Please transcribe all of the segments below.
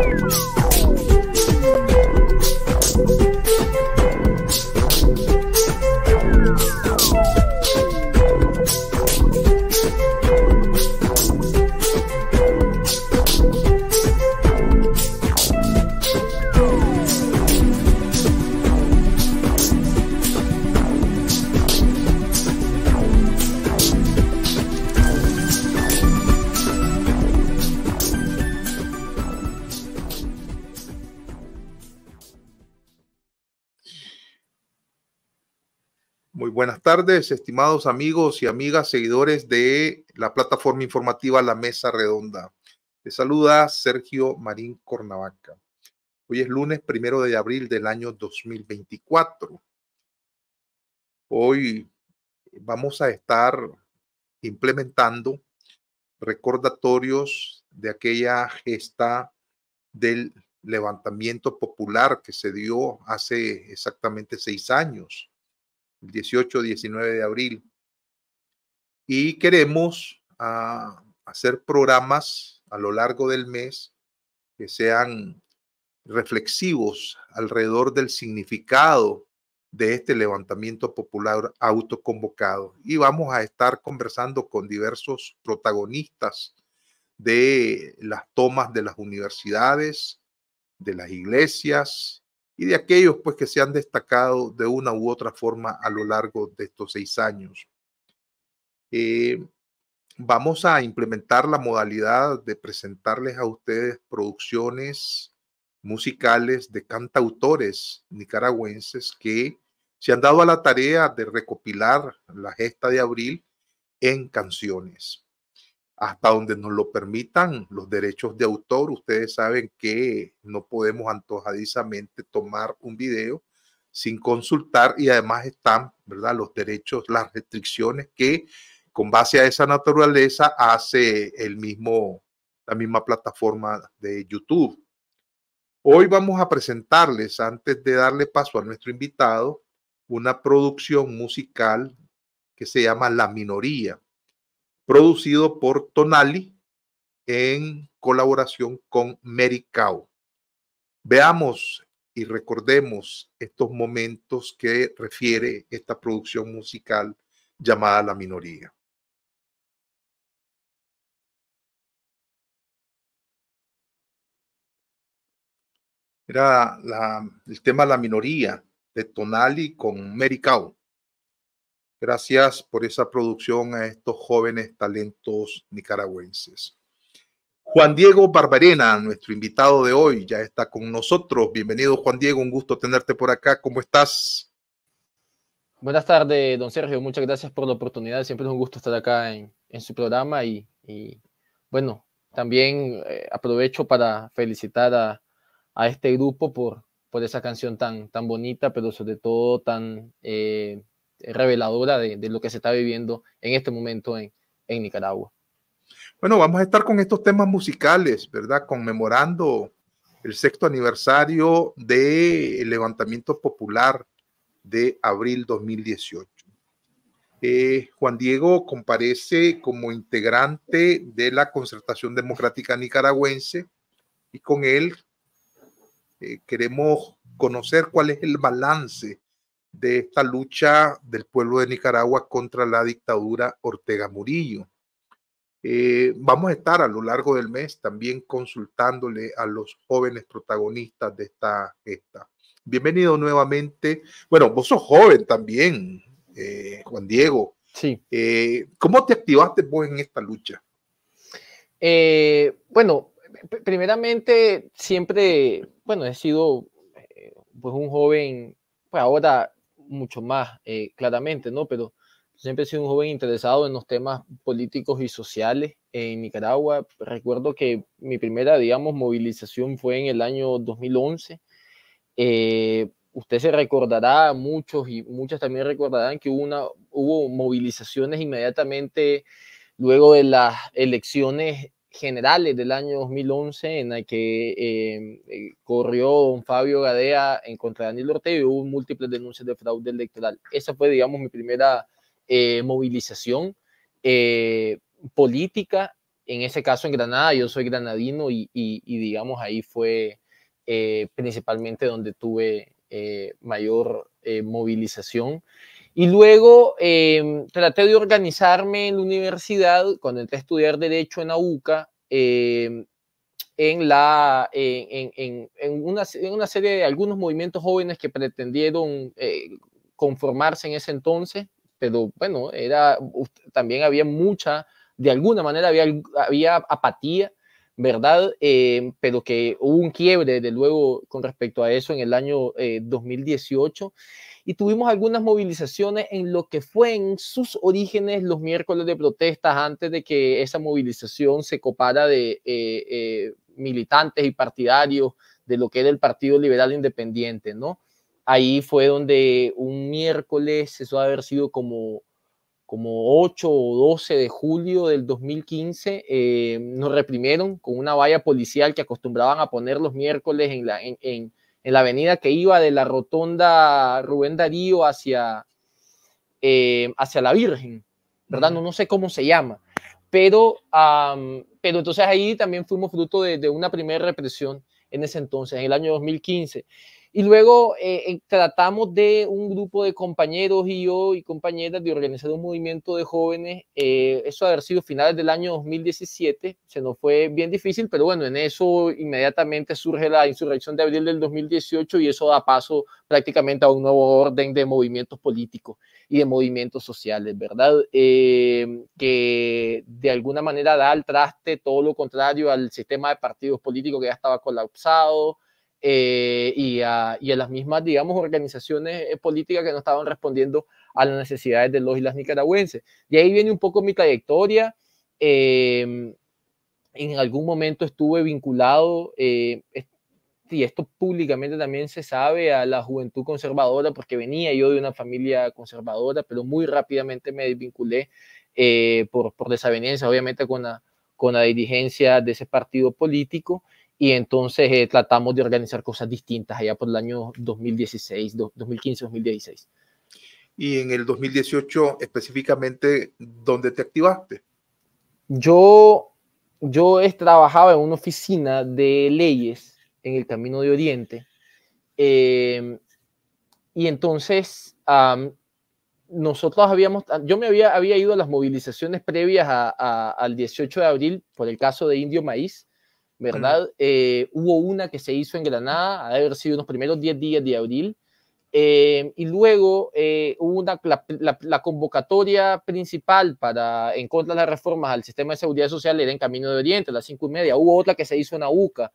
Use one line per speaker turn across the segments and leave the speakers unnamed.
Thank you. buenas tardes, estimados amigos y amigas, seguidores de la plataforma informativa La Mesa Redonda. Te saluda Sergio Marín Cornavaca. Hoy es lunes primero de abril del año 2024. Hoy vamos a estar implementando recordatorios de aquella gesta del levantamiento popular que se dio hace exactamente seis años 18-19 de abril. Y queremos ah, hacer programas a lo largo del mes que sean reflexivos alrededor del significado de este levantamiento popular autoconvocado. Y vamos a estar conversando con diversos protagonistas de las tomas de las universidades, de las iglesias, y de aquellos pues que se han destacado de una u otra forma a lo largo de estos seis años. Eh, vamos a implementar la modalidad de presentarles a ustedes producciones musicales de cantautores nicaragüenses que se han dado a la tarea de recopilar la gesta de abril en canciones hasta donde nos lo permitan los derechos de autor. Ustedes saben que no podemos antojadizamente tomar un video sin consultar y además están, ¿verdad? Los derechos, las restricciones que con base a esa naturaleza hace el mismo, la misma plataforma de YouTube. Hoy vamos a presentarles, antes de darle paso a nuestro invitado, una producción musical que se llama La Minoría producido por Tonali en colaboración con Mericao. Veamos y recordemos estos momentos que refiere esta producción musical
llamada La Minoría. Era el
tema La Minoría de Tonali con Mericao. Gracias por esa producción a estos jóvenes talentos nicaragüenses. Juan Diego Barbarena, nuestro invitado de hoy, ya está con nosotros. Bienvenido, Juan Diego, un gusto tenerte por acá. ¿Cómo estás?
Buenas tardes, don Sergio. Muchas gracias por la oportunidad. Siempre es un gusto estar acá en, su programa y, bueno, también eh, aprovecho para felicitar a, este grupo por, por esa canción tan, tan bonita, pero sobre todo tan eh, reveladora de, lo que se está viviendo en este momento en, Nicaragua.
Bueno, vamos a estar con estos temas musicales, ¿verdad? Conmemorando el sexto aniversario del levantamiento popular de abril 2018. Eh, Juan Diego comparece como integrante de la Concertación Democrática Nicaragüense y con él eh, queremos conocer cuál es el balance de esta lucha del pueblo de Nicaragua contra la dictadura Ortega Murillo. Eh, vamos a estar a lo largo del mes también consultándole a los jóvenes protagonistas de esta gesta. Bienvenido nuevamente. Bueno, vos sos joven también, eh, Juan Diego. Sí. Eh, ¿Cómo te activaste vos en esta lucha?
bueno, primeramente siempre, bueno, he sido pues un joven, pues ahora mucho más eh, claramente, ¿no? Pero siempre he sido un joven interesado en los temas políticos y sociales en Nicaragua. Recuerdo que mi primera, digamos, movilización fue en el año 2011. Eh, usted se recordará, muchos y muchas también recordarán que hubo, hubo movilizaciones inmediatamente luego de las elecciones generales del año 2011 en la que em, eh, corrió don Fabio Gadea en contra de Daniel Ortega y hubo múltiples denuncias de fraude electoral. Esa fue, digamos, mi primera eh, movilización eh, política, en ese caso en Granada, yo soy granadino y, y digamos, ahí fue principalmente donde tuve mayor movilización. Y luego em, traté de organizarme en la universidad, cuando entré a estudiar Derecho en AUCA, em, en, la, en, en, en, una, en, una, serie de algunos movimientos jóvenes que pretendieron eh, conformarse en ese entonces, pero bueno, era, también había mucha, de alguna manera había, había apatía, ¿verdad? Em, pero que hubo un quiebre, de luego, con respecto a eso en el año 2018. Eh, y tuvimos algunas movilizaciones en lo que fue en sus orígenes los miércoles de protestas antes de que esa movilización se copara de eh, eh, militantes y partidarios de lo que era el Partido Liberal Independiente, ¿no? Ahí fue donde un miércoles, eso debe haber sido como, como 8 o 12 de julio del 2015, eh, nos reprimieron con una valla policial que acostumbraban a poner los miércoles en, la, en en la avenida que iba de la rotonda Rubén Darío hacia, eh, hacia la Virgen, ¿verdad? No, sé cómo se llama, pero, pero entonces ahí también fuimos fruto de, de una primera represión en ese entonces, en el año 2015. Y luego eh, tratamos de un grupo de compañeros y yo y compañeras de organizar un movimiento de jóvenes. Eh, eso haber sido finales del año 2017, se nos fue bien difícil, pero bueno, en eso inmediatamente surge la insurrección de abril del 2018 y eso da paso prácticamente a un nuevo orden de movimientos políticos y de movimientos sociales, ¿verdad? Eh, que de alguna manera da al traste todo lo contrario al sistema de partidos políticos que ya estaba colapsado. Eh, y a, las mismas, digamos, organizaciones eh, políticas que no estaban respondiendo a las necesidades de los y las nicaragüenses. Y ahí viene un poco mi trayectoria. Em, en algún momento estuve vinculado, eh, y esto públicamente también se sabe, a la juventud conservadora, porque venía yo de una familia conservadora, pero muy rápidamente me desvinculé eh, por, por desaveniencia, obviamente, con la, con la dirigencia de ese partido político y entonces eh, tratamos de organizar cosas distintas allá por el año 2016, 2015-2016.
Y en el 2018 específicamente, ¿dónde te activaste?
Yo, yo trabajaba en una oficina de leyes en el Camino de Oriente em, y entonces nosotros habíamos, ah, yo me había, había ido a las movilizaciones previas al 18 de abril por el caso de Indio Maíz ¿verdad? Eh, hubo una que se hizo en Granada, ha haber sido unos primeros 10 días de abril, eh, y luego eh, hubo una, la, convocatoria principal para en contra de las reformas al sistema de seguridad social era en Camino de Oriente, a las 5 y media, hubo otra que se hizo en AUCA,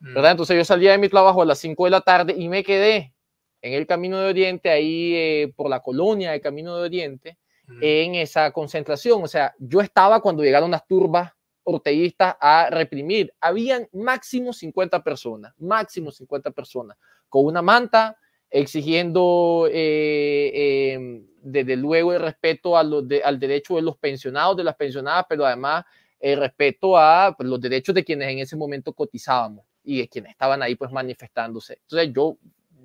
mm. ¿verdad? Entonces yo salía de mi trabajo a las 5 de la tarde y me quedé en el Camino de Oriente, ahí por la colonia de Camino de Oriente, mm. en esa concentración, o sea, yo estaba cuando llegaron las turbas orteguistas a reprimir. Habían máximo 50 personas, máximo 50 personas, con una manta, exigiendo eh, em, desde luego el respeto a los al derecho de los pensionados, de las pensionadas, pero además el respeto a los derechos de quienes en ese momento cotizábamos y de quienes estaban ahí pues manifestándose. Entonces yo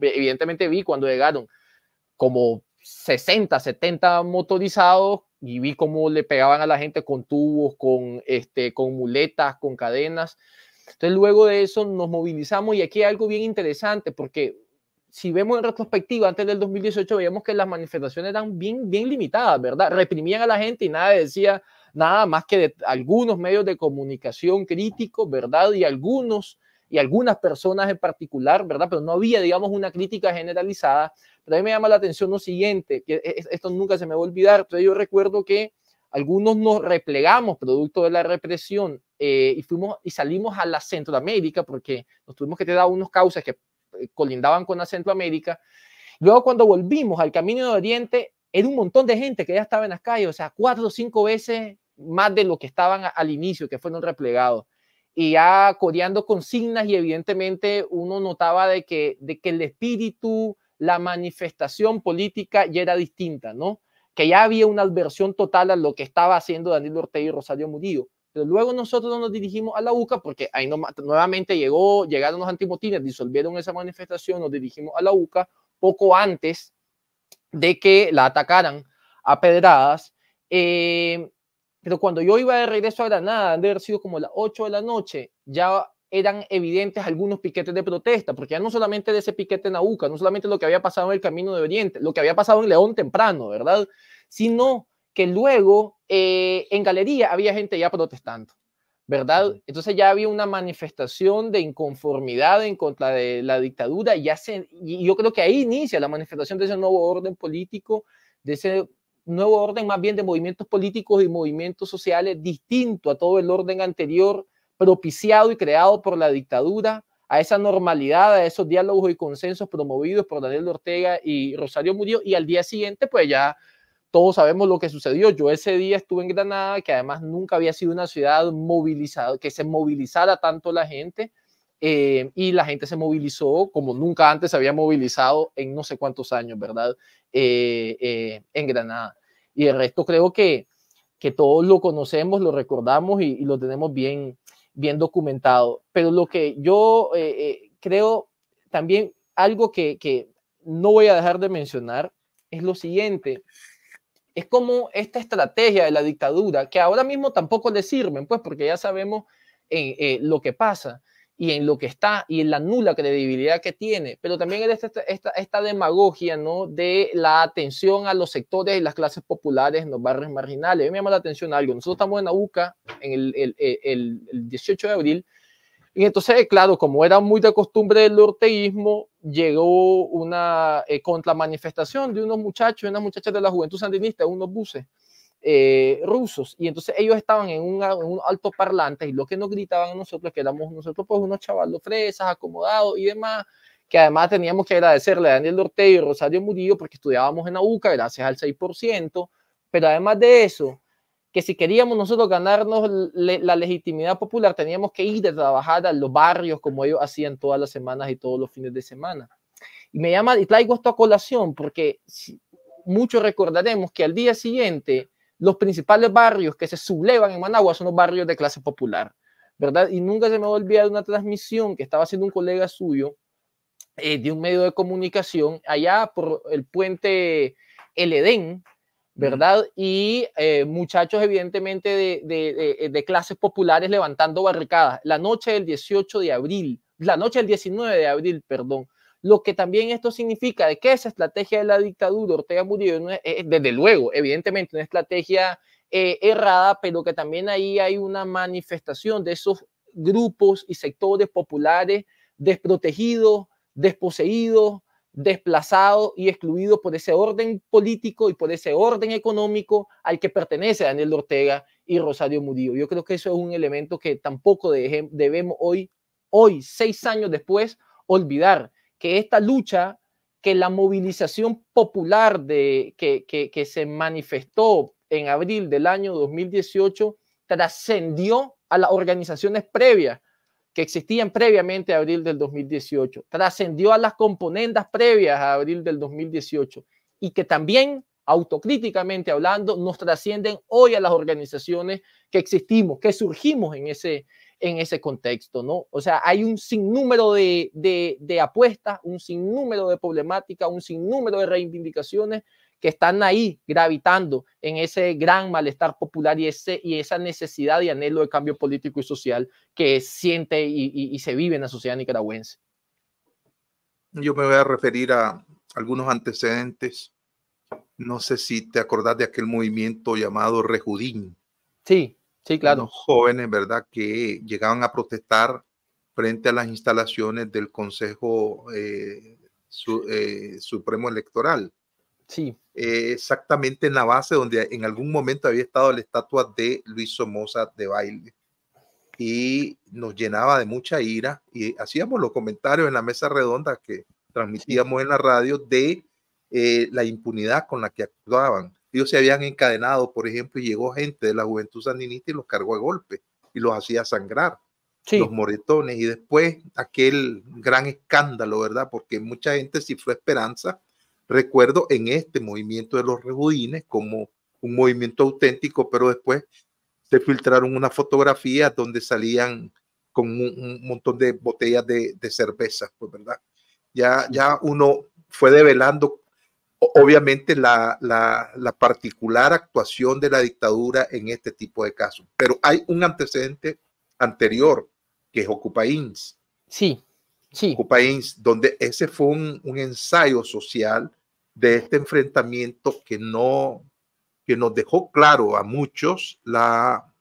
evidentemente vi cuando llegaron como 60, 70 motorizados y vi cómo le pegaban a la gente con tubos, con, este, con muletas, con cadenas. Entonces luego de eso nos movilizamos y aquí hay algo bien interesante porque si vemos en retrospectiva, antes del 2018 veíamos que las manifestaciones eran bien, bien limitadas, ¿verdad? Reprimían a la gente y nada decía nada más que de algunos medios de comunicación críticos, ¿verdad? Y algunos y algunas personas en particular, ¿verdad? Pero no había, digamos, una crítica generalizada. Pero a mí me llama la atención lo siguiente, que e-, e-, esto nunca se me va a olvidar, pero yo recuerdo que algunos nos replegamos producto de la represión eh, y fuimos y salimos a la Centroamérica porque nos tuvimos que quedar unos causas que eh, colindaban con la Centroamérica. Luego cuando volvimos al Camino de Oriente, era un montón de gente que ya estaba en las calles, o sea, cuatro o cinco veces más de lo que estaban al inicio, que fueron replegados y ya coreando consignas y evidentemente uno notaba de que, de que el espíritu, la manifestación política ya era distinta, ¿no? Que ya había una adversión total a lo que estaba haciendo Daniel Ortega y Rosario Murillo. Pero luego nosotros nos dirigimos a la UCA porque ahí no, nuevamente llegó, llegaron los antimotines, disolvieron esa manifestación, nos dirigimos a la UCA poco antes de que la atacaran a pedradas. Eh, pero cuando yo iba de regreso a Granada, han de haber sido como las 8 de la noche, ya eran evidentes algunos piquetes de protesta, porque ya no solamente de ese piquete en Nauca, no solamente lo que había pasado en el Camino de Oriente, lo que había pasado en León temprano, ¿verdad? Sino que luego eh, en Galería había gente ya protestando, ¿verdad? Entonces ya había una manifestación de inconformidad en contra de la dictadura, y, ya y yo creo que ahí inicia la manifestación de ese nuevo orden político, de ese nuevo orden más bien de movimientos políticos y movimientos sociales distinto a todo el orden anterior, propiciado y creado por la dictadura, a esa normalidad, a esos diálogos y consensos promovidos por Daniel Ortega y Rosario Murillo, y al día siguiente, pues ya todos sabemos lo que sucedió. Yo ese día estuve en Granada, que además nunca había sido una ciudad movilizada, que se movilizara tanto la gente. Eh, y la gente se movilizó como nunca antes se había movilizado en no sé cuántos años, ¿verdad? Eh, eh, en Granada. Y el resto creo que, que todos lo conocemos, lo recordamos y, lo tenemos bien, bien documentado. Pero lo que yo creo también, algo que, que no voy a dejar de mencionar, es lo siguiente. Es como esta estrategia de la dictadura, que ahora mismo tampoco le sirven, pues porque ya sabemos lo que pasa y en lo que está y en la nula credibilidad que tiene, pero también esta, esta, esta demagogia ¿no? de la atención a los sectores y las clases populares en los barrios marginales. A mí me llama la atención algo. Nosotros estamos en Nauca en el, el, el, 18 de abril y entonces, claro, como era muy de costumbre el orteísmo, llegó una eh, contramanifestación de unos muchachos, unas muchachas de la juventud sandinista, unos buses. Eh, rusos y entonces ellos estaban en un, alto parlante y lo que nos gritaban a nosotros que éramos nosotros pues unos chavalos fresas, acomodados y demás que además teníamos que agradecerle a Daniel Ortega y Rosario Murillo porque estudiábamos en la UCA gracias al 6%, pero además de eso, que si queríamos nosotros ganarnos la legitimidad popular, teníamos que ir a trabajar a los barrios como ellos hacían todas las semanas y todos los fines de semana. Y me llama, y traigo esto a colación porque muchos recordaremos que al día siguiente los principales barrios que se sublevan en Managua son los barrios de clase popular, ¿verdad? Y nunca se me va a olvidar una transmisión que estaba haciendo un colega suyo eh, de un medio de comunicación allá por el puente El Edén, ¿verdad? Y eh, muchachos evidentemente eh, de, clases populares levantando barricadas. La noche del 18 de abril, la noche del 19 de abril, perdón, lo que también esto significa de que esa estrategia de la dictadura Ortega Murillo, es, desde luego, evidentemente, una estrategia eh, errada, pero que también ahí hay una manifestación de esos grupos y sectores populares desprotegidos, desposeídos, desplazados y excluidos por ese orden político y por ese orden económico al que pertenece Daniel Ortega y Rosario Murillo. Yo creo que eso es un elemento que tampoco debemos hoy, hoy, seis años después, olvidar que esta lucha, que la movilización popular de, que, que, que se manifestó en abril del año 2018 trascendió a las organizaciones previas que existían previamente a abril del 2018, trascendió a las componendas previas a abril del 2018 y que también, autocríticamente hablando, nos trascienden hoy a las organizaciones que existimos, que surgimos en ese, en ese contexto, ¿no? O sea, hay un sinnúmero de, de, apuestas, un sinnúmero de problemáticas, un sinnúmero de reivindicaciones que están ahí gravitando en ese gran malestar popular y, ese, y esa necesidad y anhelo de cambio político y social que siente y, y, se vive en la sociedad nicaragüense.
Yo me voy a referir a algunos antecedentes. No sé si te acordás de aquel movimiento llamado Rejudín. Sí. Sí, claro. Los jóvenes, ¿verdad? Que llegaban a protestar frente a las instalaciones del Consejo eh, eh, Supremo Electoral. Sí. Eh, exactamente en la base donde en algún momento había estado la estatua de Luis Somoza de baile. Y nos llenaba de mucha ira y hacíamos los comentarios en la mesa redonda que transmitíamos en la radio de la impunidad con la que actuaban ellos se habían encadenado, por ejemplo, y llegó gente de la juventud sandinista y los cargó a golpe y los hacía sangrar. los moretones y después aquel gran escándalo, ¿verdad? Porque mucha gente fue esperanza, recuerdo, en este movimiento de los rejudines como un movimiento auténtico, pero después se filtraron unas fotografías donde salían con un, montón de botellas de, de cerveza, pues, ¿verdad? Ya, ya uno fue develando obviamente la, particular actuación de la dictadura en este tipo de casos. Pero hay un antecedente anterior, que es Ins. Sí, sí. Ins, donde ese fue un, ensayo social de este enfrentamiento que no que nos dejó claro a muchos la,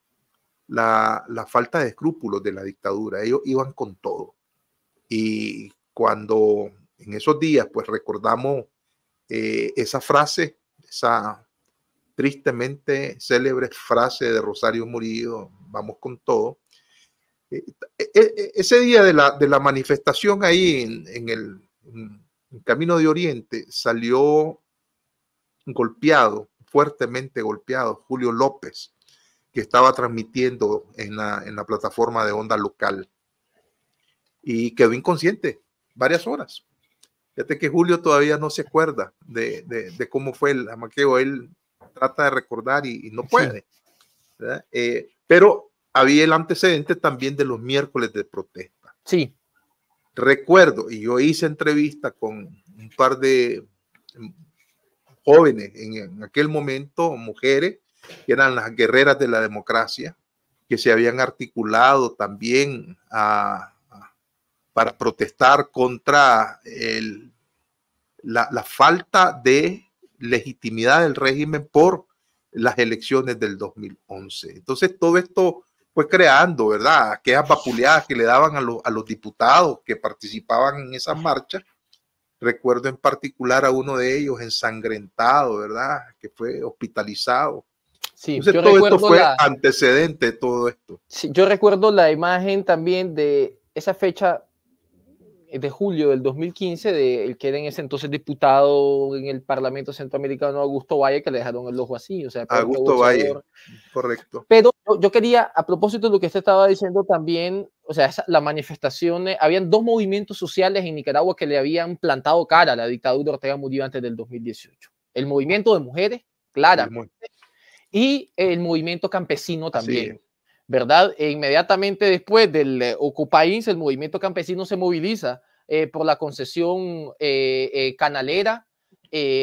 la, la falta de escrúpulos de la dictadura. Ellos iban con todo. Y cuando en esos días, pues recordamos eh, esa frase, esa tristemente célebre frase de Rosario Murillo, vamos con todo. Eh, e, e, e, ese día de la, manifestación ahí en, el Camino de Oriente salió golpeado, fuertemente golpeado, Julio López, que estaba transmitiendo en la plataforma de onda local y quedó inconsciente varias horas. Fíjate que Julio todavía no se acuerda de, cómo fue el amaqueo. Él trata de recordar y, no puede. Eh, pero había el antecedente también de los miércoles de protesta. Sí. Recuerdo, y yo hice entrevista con un par de mm, jóvenes en aquel momento, mujeres, que eran las guerreras de la democracia, que se habían articulado también a para protestar contra la, falta de legitimidad del régimen por las elecciones del 2011. Entonces todo esto fue creando, ¿verdad? Aquellas vapuleadas que le daban a, los diputados que participaban en esas marchas. Recuerdo en particular a uno de ellos ensangrentado, ¿verdad? Que fue hospitalizado. Sí, Entonces, todo esto fue antecedente de todo esto.
Sí, yo recuerdo la imagen también de esa fecha de julio del 2015 que era en ese entonces diputado en el Parlamento Centroamericano Augusto Valle, que le dejaron el ojo así. O sea, Augusto Valle, correcto. Pero yo, quería, a propósito de lo que usted estaba diciendo también, o sea, las manifestaciones, habían dos movimientos sociales en Nicaragua que le habían plantado cara a la dictadura Ortega Murillo antes del 2018. El movimiento de mujeres, claro, y el movimiento campesino también. ¿verdad? E inmediatamente después del eh, ocupáis, el movimiento campesino se moviliza eh, por la concesión eh, canalera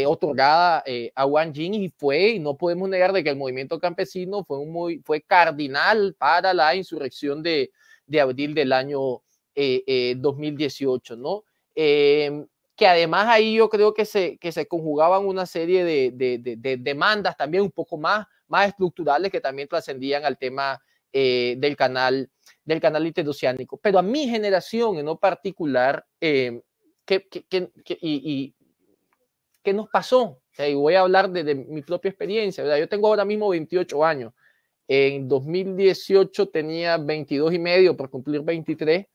otorgada a Wang Jing, y fue, y no podemos negar de que el movimiento campesino fue, un muy, fue cardinal para la insurrección de, de abril del año 2018, ¿no? Em, que además ahí yo creo que se, que se conjugaban una serie de, de, de, demandas también un poco más, más estructurales que también trascendían al tema eh, del canal del canal interoceánico. Pero a mi generación en lo particular, eh, ¿qué, qué, qué, ¿qué nos pasó? y voy a hablar de, mi propia experiencia. ¿verdad? Yo tengo ahora mismo 28 años. En 2018 tenía 22 y medio por cumplir 23.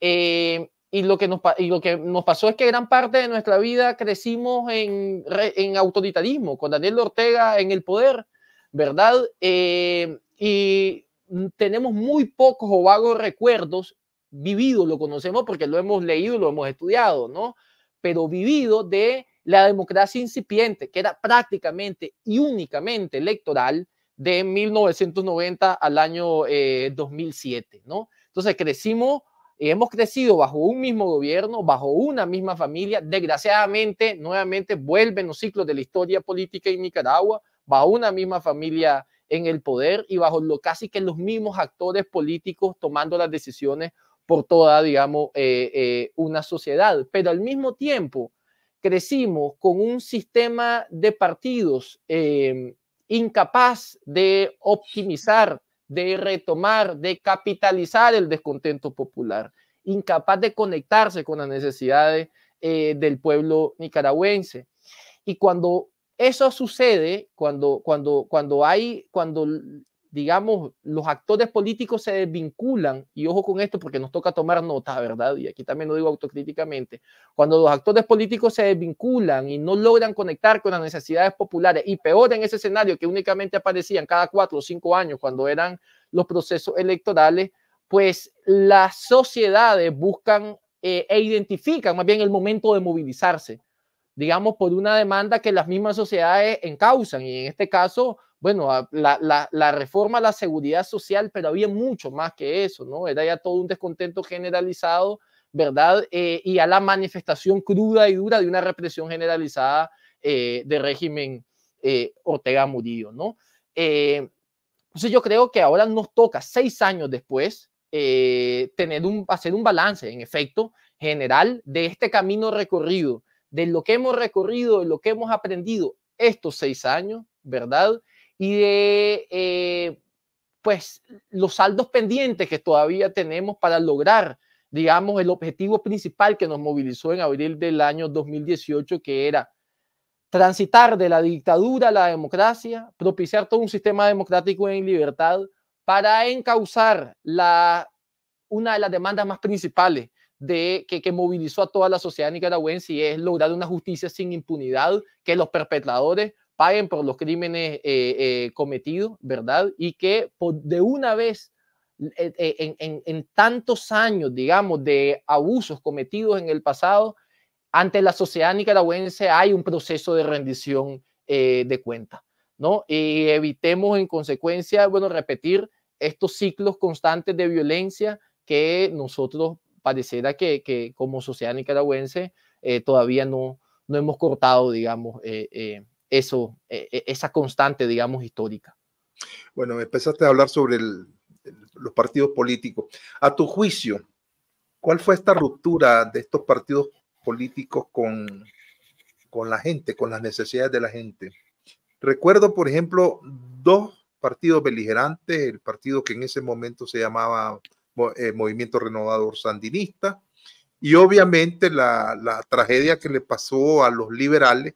Eh, y, lo que nos, y lo que nos pasó es que gran parte de nuestra vida crecimos en, en autoritarismo, con Daniel Ortega en el poder, ¿verdad? Eh, y Mm, tenemos muy pocos o vagos recuerdos vividos, lo conocemos porque lo hemos leído, lo hemos estudiado, ¿no? Pero vivido de la democracia incipiente, que era prácticamente y únicamente electoral de 1990 al año 2007, eh, ¿no? Entonces crecimos y hemos crecido bajo un mismo gobierno, bajo una misma familia. Desgraciadamente, nuevamente vuelven los ciclos de la historia política en Nicaragua, bajo una misma familia en el poder y bajo lo casi que los mismos actores políticos tomando las decisiones por toda, digamos, eh, eh, una sociedad. Pero al mismo tiempo crecimos con un sistema de partidos em, incapaz de optimizar, de retomar, de capitalizar el descontento popular, incapaz de conectarse con las necesidades eh, del pueblo nicaragüense. Y cuando eso sucede cuando, cuando, cuando hay, cuando digamos, los actores políticos se desvinculan, y ojo con esto porque nos toca tomar nota, ¿verdad? Y aquí también lo digo autocríticamente, cuando los actores políticos se desvinculan y no logran conectar con las necesidades populares, y peor en ese escenario que únicamente aparecían cada cuatro o cinco años cuando eran los procesos electorales, pues las sociedades buscan eh, e identifican más bien el momento de movilizarse digamos, por una demanda que las mismas sociedades encausan. Y en este caso, bueno, la, reforma a la seguridad social, pero había mucho más que eso, ¿no? Era ya todo un descontento generalizado, ¿verdad? Eh, y a la manifestación cruda y dura de una represión generalizada eh, de régimen eh, Ortega Murillo, ¿no? entonces yo creo que ahora nos toca, seis años después, tener un, hacer un balance, en efecto, general de este camino recorrido de lo que hemos recorrido, de lo que hemos aprendido estos seis años, ¿verdad? Y de, eh, pues, los saldos pendientes que todavía tenemos para lograr, digamos, el objetivo principal que nos movilizó en abril del año 2018, que era transitar de la dictadura a la democracia, propiciar todo un sistema democrático en libertad para encauzar la, una de las demandas más principales de, que, que movilizó a toda la sociedad nicaragüense y es lograr una justicia sin impunidad, que los perpetradores paguen por los crímenes eh, eh, cometidos, ¿verdad? Y que de una vez, eh, en, en, tantos años, digamos, de abusos cometidos en el pasado, ante la sociedad nicaragüense hay un proceso de rendición de cuentas, ¿no? Y evitemos en consecuencia, bueno, repetir estos ciclos constantes de violencia que nosotros pareciera que, que como sociedad nicaragüense eh, todavía no, no hemos cortado, digamos, eh, eh, eso, esa constante, digamos, histórica.
Bueno, empezaste a hablar sobre los partidos políticos. A tu juicio, ¿cuál fue esta ruptura de estos partidos políticos con, con la gente, con las necesidades de la gente? Recuerdo, por ejemplo, dos partidos beligerantes, el partido que en ese momento se llamaba eh, movimiento Renovador Sandinista, y obviamente la, tragedia que le pasó a los liberales,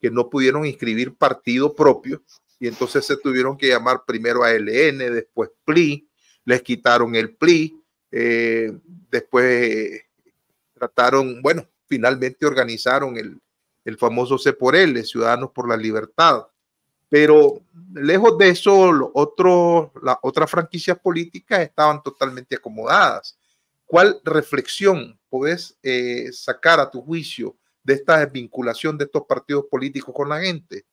que no pudieron inscribir partido propio, y entonces se tuvieron que llamar primero a LN, después PLI, les quitaron el PLI, eh, después eh, trataron, bueno, finalmente organizaron el, el famoso C por L, Ciudadanos por la Libertad. Pero lejos de eso, las otras franquicias políticas estaban totalmente acomodadas. ¿Cuál reflexión podés eh, sacar a tu juicio de esta desvinculación de estos partidos políticos con la gente?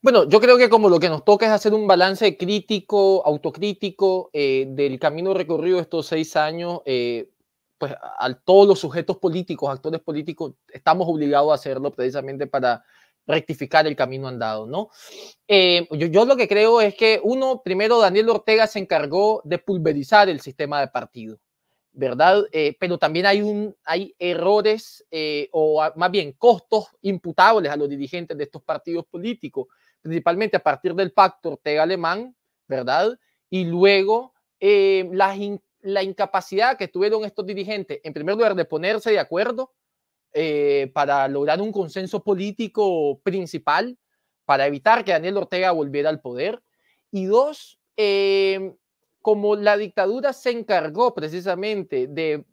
Bueno, yo creo que como lo que nos toca es hacer un balance crítico, autocrítico eh, del camino recorrido estos seis años, eh, pues a todos los sujetos políticos, actores políticos, estamos obligados a hacerlo precisamente para rectificar el camino andado, ¿no? Eh, yo, lo que creo es que uno, primero Daniel Ortega se encargó de pulverizar el sistema de partido, ¿verdad? Eh, pero también hay, hay errores eh, o más bien costos imputables a los dirigentes de estos partidos políticos, principalmente a partir del pacto Ortega-Alemán, ¿verdad? Y luego la incapacidad que tuvieron estos dirigentes, en primer lugar, de ponerse de acuerdo, eh, para lograr un consenso político principal, para evitar que Daniel Ortega volviera al poder. Y dos, eh, como la dictadura se encargó precisamente de,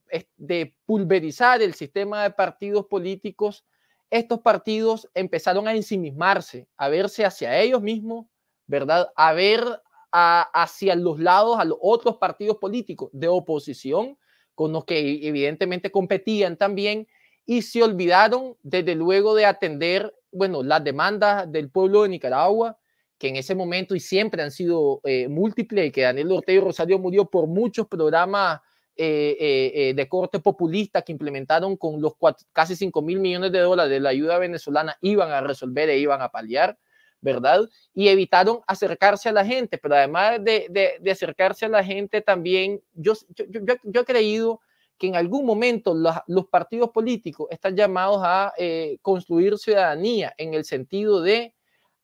pulverizar el sistema de partidos políticos, estos partidos empezaron a ensimismarse, a verse hacia ellos mismos, ¿verdad? A ver hacia los lados, a los otros partidos políticos de oposición, con los que evidentemente competían también, y se olvidaron desde luego de atender, bueno, las demandas del pueblo de Nicaragua, que en ese momento y siempre han sido eh, múltiples, y que Daniel Ortega Rosario murió por muchos programas eh, eh, de corte populista que implementaron con los casi 5 mil millones de dólares de la ayuda venezolana, iban a resolver e iban a paliar. ¿verdad? Y evitaron acercarse a la gente, pero además de, de, acercarse a la gente también, yo, yo, yo, yo, he creído que en algún momento los, partidos políticos están llamados a eh, construir ciudadanía en el sentido de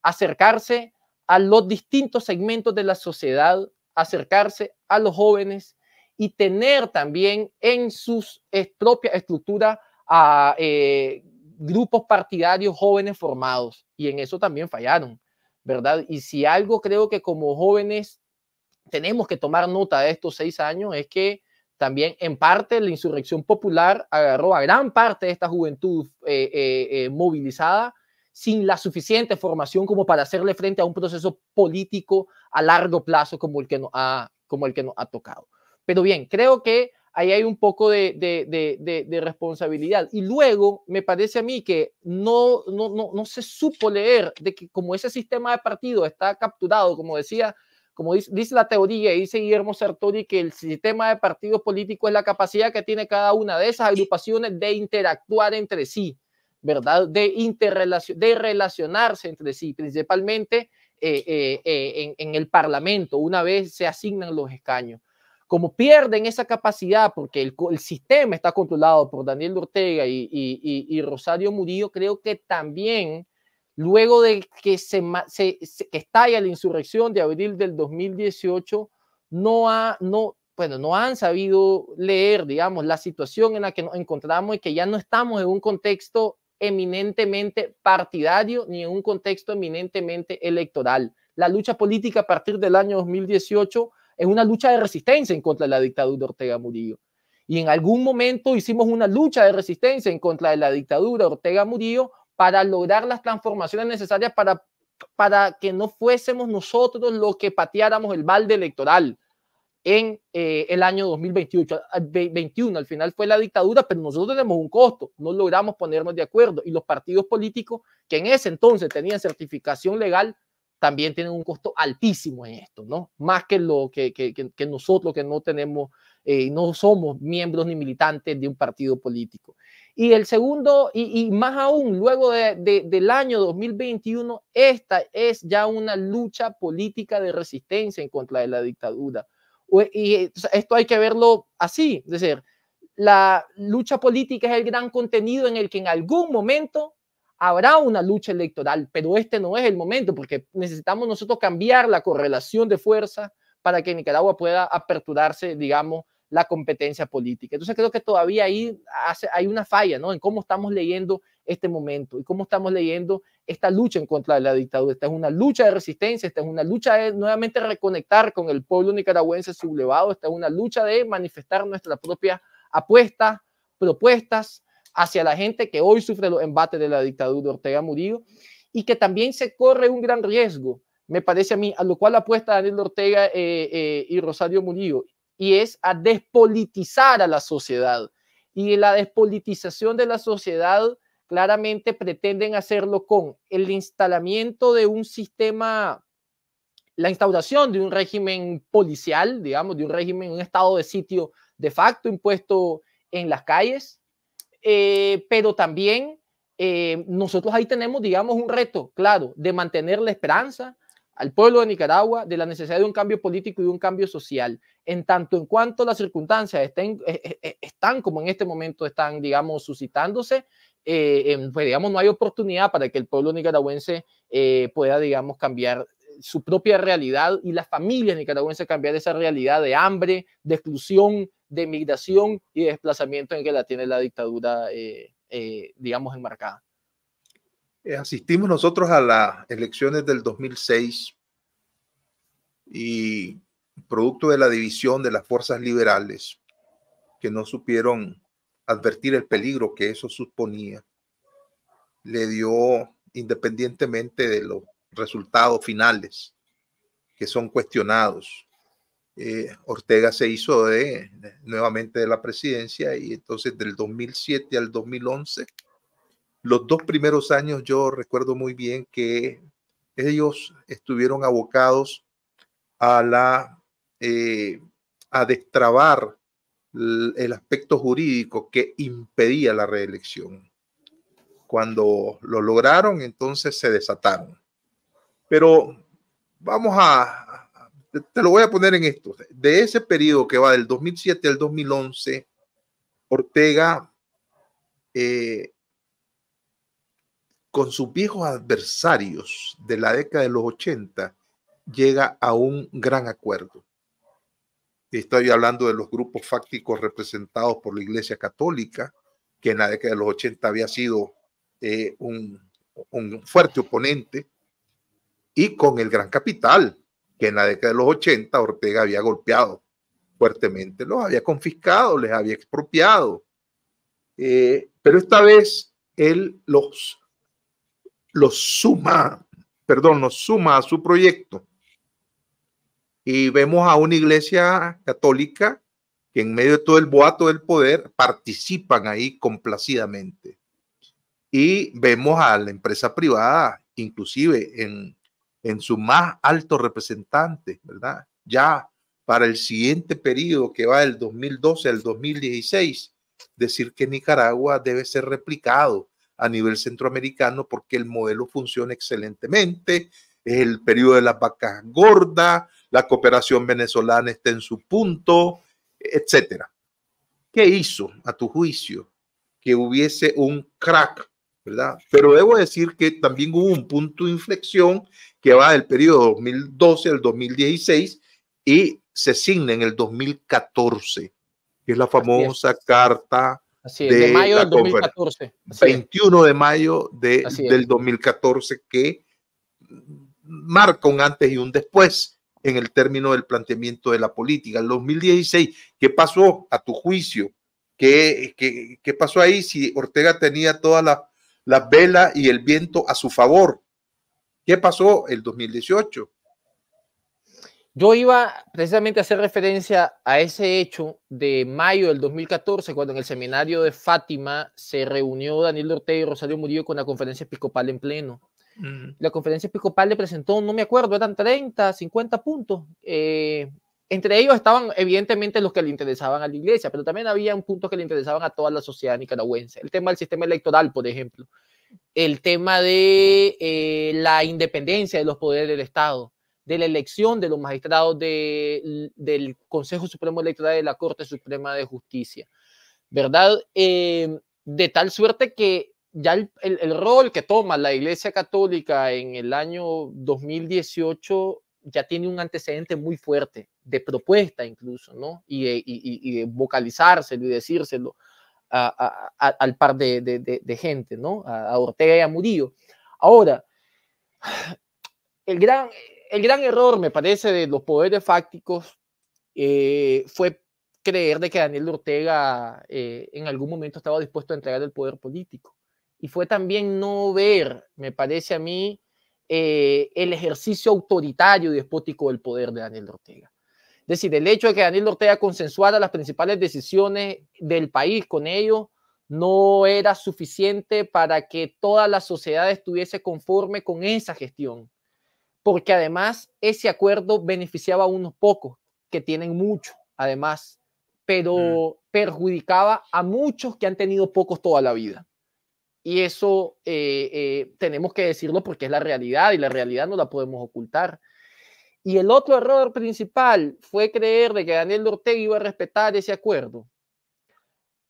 acercarse a los distintos segmentos de la sociedad, acercarse a los jóvenes y tener también en sus propias estructuras a eh, grupos partidarios jóvenes formados. Y en eso también fallaron, ¿verdad? Y si algo creo que como jóvenes tenemos que tomar nota de estos seis años es que también, en parte, la insurrección popular agarró a gran parte de esta juventud eh, eh, eh, movilizada sin la suficiente formación como para hacerle frente a un proceso político a largo plazo como el que nos ha, como el que nos ha tocado. Pero bien, creo que ahí hay un poco de, responsabilidad. Y luego, me parece a mí que no no, no, no se supo leer de que como ese sistema de partido está capturado, como decía como dice, la teoría, dice Guillermo Sartori, que el sistema de partidos políticos es la capacidad que tiene cada una de esas agrupaciones de interactuar entre sí, ¿verdad? De, de relacionarse entre sí, principalmente eh, eh, eh, en, el Parlamento, una vez se asignan los escaños como pierden esa capacidad porque el, sistema está controlado por Daniel Ortega y, y Rosario Murillo, creo que también Luego de que se, se, estalla la insurrección de abril del 2018, no, ha, no, no han sabido leer, digamos, la situación en la que nos encontramos y que ya no estamos en un contexto eminentemente partidario ni en un contexto eminentemente electoral. La lucha política a partir del año 2018 es una lucha de resistencia en contra de la dictadura de Ortega Murillo. Y en algún momento hicimos una lucha de resistencia en contra de la dictadura Ortega Murillo para lograr las transformaciones necesarias para, para que no fuésemos nosotros los que pateáramos el balde electoral en eh, el año 2028, 2021. Al final fue la dictadura, pero nosotros tenemos un costo, no logramos ponernos de acuerdo y los partidos políticos que en ese entonces tenían certificación legal también tienen un costo altísimo en esto, ¿no? Más que lo que, nosotros que no tenemos, eh, no somos miembros ni militantes de un partido político. Y el segundo, y, más aún, luego del año 2021, esta es ya una lucha política de resistencia en contra de la dictadura. Y eh, esto hay que verlo así, es decir, la lucha política es el gran contenido en el que en algún momento habrá una lucha electoral, pero este no es el momento porque necesitamos nosotros cambiar la correlación de fuerza para que Nicaragua pueda aperturarse, digamos, la competencia política. Entonces creo que todavía ahí hay una falla ¿no? en cómo estamos leyendo este momento y cómo estamos leyendo esta lucha en contra de la dictadura. Esta es una lucha de resistencia, esta es una lucha de nuevamente reconectar con el pueblo nicaragüense sublevado, esta es una lucha de manifestar nuestra propia apuesta, propuestas hacia la gente que hoy sufre los embates de la dictadura de Ortega Murillo y que también se corre un gran riesgo, me parece a mí, a lo cual apuesta Daniel Ortega eh, eh, y Rosario Murillo, y es a despolitizar a la sociedad. Y la despolitización de la sociedad claramente pretenden hacerlo con el instalamiento de un sistema, la instauración de un régimen policial, digamos, de un régimen, un estado de sitio de facto impuesto en las calles, eh, pero también eh, nosotros ahí tenemos, digamos, un reto, claro, de mantener la esperanza, al pueblo de Nicaragua de la necesidad de un cambio político y un cambio social, en tanto en cuanto las circunstancias eh, eh, eh, están como en este momento están, digamos, suscitándose, em, pues digamos, no hay oportunidad para que el pueblo nicaragüense pueda, digamos, cambiar su propia realidad y las familias nicaragüenses cambiar esa realidad de hambre, de exclusión, de migración y de desplazamiento en que la tiene la dictadura, digamos, enmarcada.
Eh, asistimos nosotros a las elecciones del 2006 y producto de la división de las fuerzas liberales que no supieron advertir el peligro que eso suponía, le dio, independientemente de los resultados finales que son cuestionados, eh, Ortega se hizo nuevamente de la presidencia y entonces del 2007 al 2011 los dos primeros años yo recuerdo muy bien que ellos estuvieron abocados a la eh, a destrabar el aspecto jurídico que impedía la reelección. Cuando lo lograron, entonces se desataron. Pero vamos a, te lo voy a poner en esto. De ese periodo que va del 2007 al 2011, Ortega eh, con sus viejos adversarios de la década de los 80, llega a un gran acuerdo. Estoy hablando de los grupos fácticos representados por la Iglesia Católica, que en la década de los 80 había sido eh, un, fuerte oponente, y con el gran capital, que en la década de los 80 Ortega había golpeado fuertemente, los había confiscado, les había expropiado. Eh, pero esta vez él los lo suma, perdón, lo suma a su proyecto. Y vemos a una iglesia católica que en medio de todo el boato del poder participan ahí complacidamente. Y vemos a la empresa privada, inclusive en, en su más alto representante, ¿verdad? Ya para el siguiente periodo que va del 2012 al 2016, decir que Nicaragua debe ser replicado a nivel centroamericano porque el modelo funciona excelentemente. Es el periodo de las vacas gordas, la cooperación venezolana está en su punto, etcétera. ¿Qué hizo, a tu juicio, que hubiese un crack, verdad? Pero debo decir que también hubo un punto de inflexión que va del periodo 2012 al 2016 y se signa en el 2014, que es la famosa carta de, mayo del 2014. 21 de mayo de, del 2014 que marca un antes y un después en el término del planteamiento de la política. El 2016, ¿qué pasó a tu juicio? ¿Qué, qué, pasó ahí si Ortega tenía todas las la velas y el viento a su favor? ¿Qué pasó el 2018?
Yo iba precisamente a hacer referencia a ese hecho de mayo del 2014, cuando en el seminario de Fátima se reunió Daniel Ortega y Rosario Murillo con la conferencia episcopal en pleno. Mm. La conferencia episcopal le presentó, no me acuerdo, eran 30, 50 puntos. Eh, entre ellos estaban evidentemente los que le interesaban a la iglesia, pero también un puntos que le interesaban a toda la sociedad nicaragüense. El tema del sistema electoral, por ejemplo. El tema de eh, la independencia de los poderes del Estado de la elección de los magistrados del Consejo Supremo Electoral de la Corte Suprema de Justicia, ¿verdad? Em, de tal suerte que ya el, rol que toma la Iglesia Católica en el año 2018 ya tiene un antecedente muy fuerte de propuesta incluso, ¿no? Y de, y, y vocalizárselo y decírselo al par de, de gente, ¿no? A, Ortega y a Murillo. Ahora, el gran, el gran error, me parece, de los poderes fácticos eh, fue creer de que Daniel Ortega eh, en algún momento estaba dispuesto a entregar el poder político. Y fue también no ver, me parece a mí, eh, el ejercicio autoritario y despótico del poder de Daniel Ortega. Es decir, el hecho de que Daniel Ortega consensuara las principales decisiones del país con ellos no era suficiente para que toda la sociedad estuviese conforme con esa gestión porque además ese acuerdo beneficiaba a unos pocos que tienen mucho, además, mm. pero perjudicaba a muchos que han tenido pocos toda la vida. Y eso eh, eh, tenemos que decirlo porque es la realidad y la realidad no la podemos ocultar. Y el otro error principal fue creer de que Daniel Ortega iba a respetar ese acuerdo.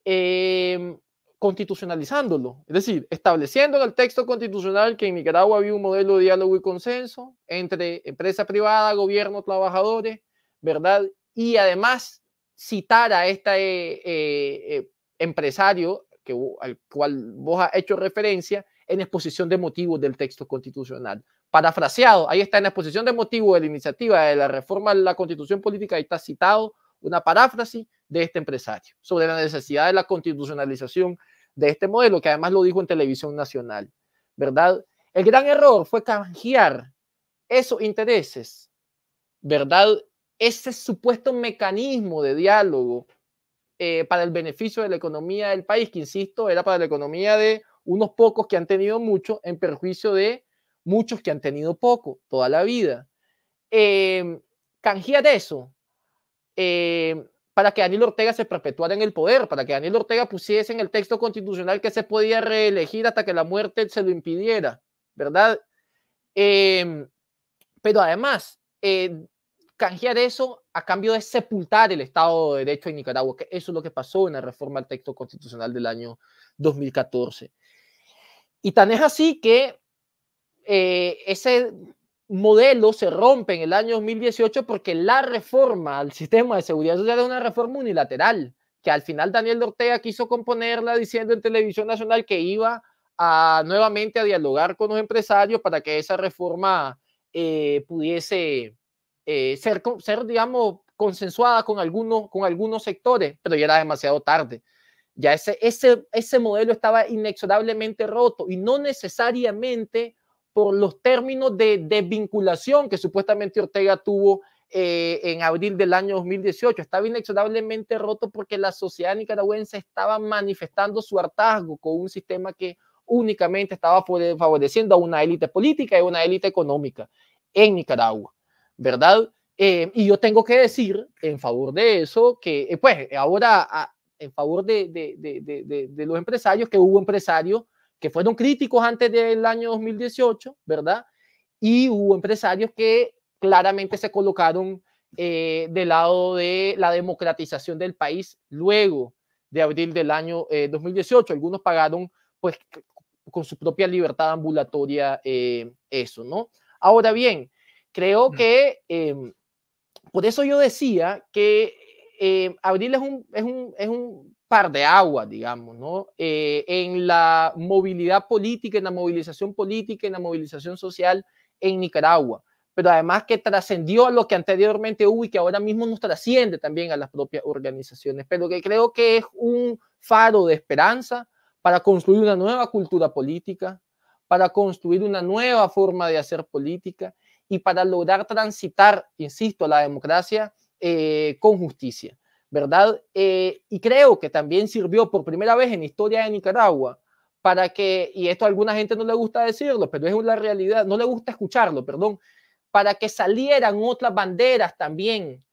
Eh, constitucionalizándolo, es decir, estableciendo en el texto constitucional que en Nicaragua había un modelo de diálogo y consenso entre empresa privada, gobierno, trabajadores, ¿verdad? Y además citar a este eh, eh, empresario que, al cual vos has hecho referencia en exposición de motivos del texto constitucional. Parafraseado, ahí está en la exposición de motivos de la iniciativa de la reforma de la constitución política, ahí está citado una paráfrasis de este empresario, sobre la necesidad de la constitucionalización de este modelo, que además lo dijo en televisión nacional, ¿verdad? El gran error fue canjear esos intereses, ¿verdad? Ese supuesto mecanismo de diálogo eh, para el beneficio de la economía del país, que insisto, era para la economía de unos pocos que han tenido mucho en perjuicio de muchos que han tenido poco toda la vida. Eh, canjear eso eh, para que Daniel Ortega se perpetuara en el poder, para que Daniel Ortega pusiese en el texto constitucional que se podía reelegir hasta que la muerte se lo impidiera, ¿verdad? Em, pero además, eh, canjear eso a cambio de sepultar el Estado de Derecho en Nicaragua, que eso es lo que pasó en la reforma al texto constitucional del año 2014. Y tan es así que eh, ese modelo se rompe en el año 2018 porque la reforma al sistema de seguridad social es una reforma unilateral, que al final Daniel Ortega quiso componerla diciendo en Televisión Nacional que iba a, nuevamente a dialogar con los empresarios para que esa reforma eh, pudiese eh, ser, ser, digamos, consensuada con algunos, con algunos sectores, pero ya era demasiado tarde. Ya ese, ese, ese modelo estaba inexorablemente roto y no necesariamente por los términos de, desvinculación que supuestamente Ortega tuvo eh, en abril del año 2018. Estaba inexorablemente roto porque la sociedad nicaragüense estaba manifestando su hartazgo con un sistema que únicamente estaba favoreciendo a una élite política y una élite económica en Nicaragua, ¿verdad? Eh, y yo tengo que decir en favor de eso que, eh, pues, ahora en favor de, de, los empresarios, que hubo empresarios que fueron críticos antes del año 2018, ¿verdad? Y hubo empresarios que claramente se colocaron eh, del lado de la democratización del país luego de abril del año 2018. Eh, Algunos pagaron pues con su propia libertad ambulatoria eh, eso, ¿no? Ahora bien, creo mm. que em, por eso yo decía que abril es es un, es un par de agua, digamos, ¿no? Eh, en la movilidad política, en la movilización política, en la movilización social en Nicaragua, pero además que trascendió a lo que anteriormente hubo y que ahora mismo nos trasciende también a las propias organizaciones, pero que creo que es un faro de esperanza para construir una nueva cultura política, para construir una nueva forma de hacer política y para lograr transitar, insisto, la democracia eh, con justicia. ¿verdad? Eh, y creo que también sirvió por primera vez en la historia de Nicaragua para que, y esto a alguna gente no le gusta decirlo, pero es una realidad, no le gusta escucharlo, perdón, para que salieran otras banderas también,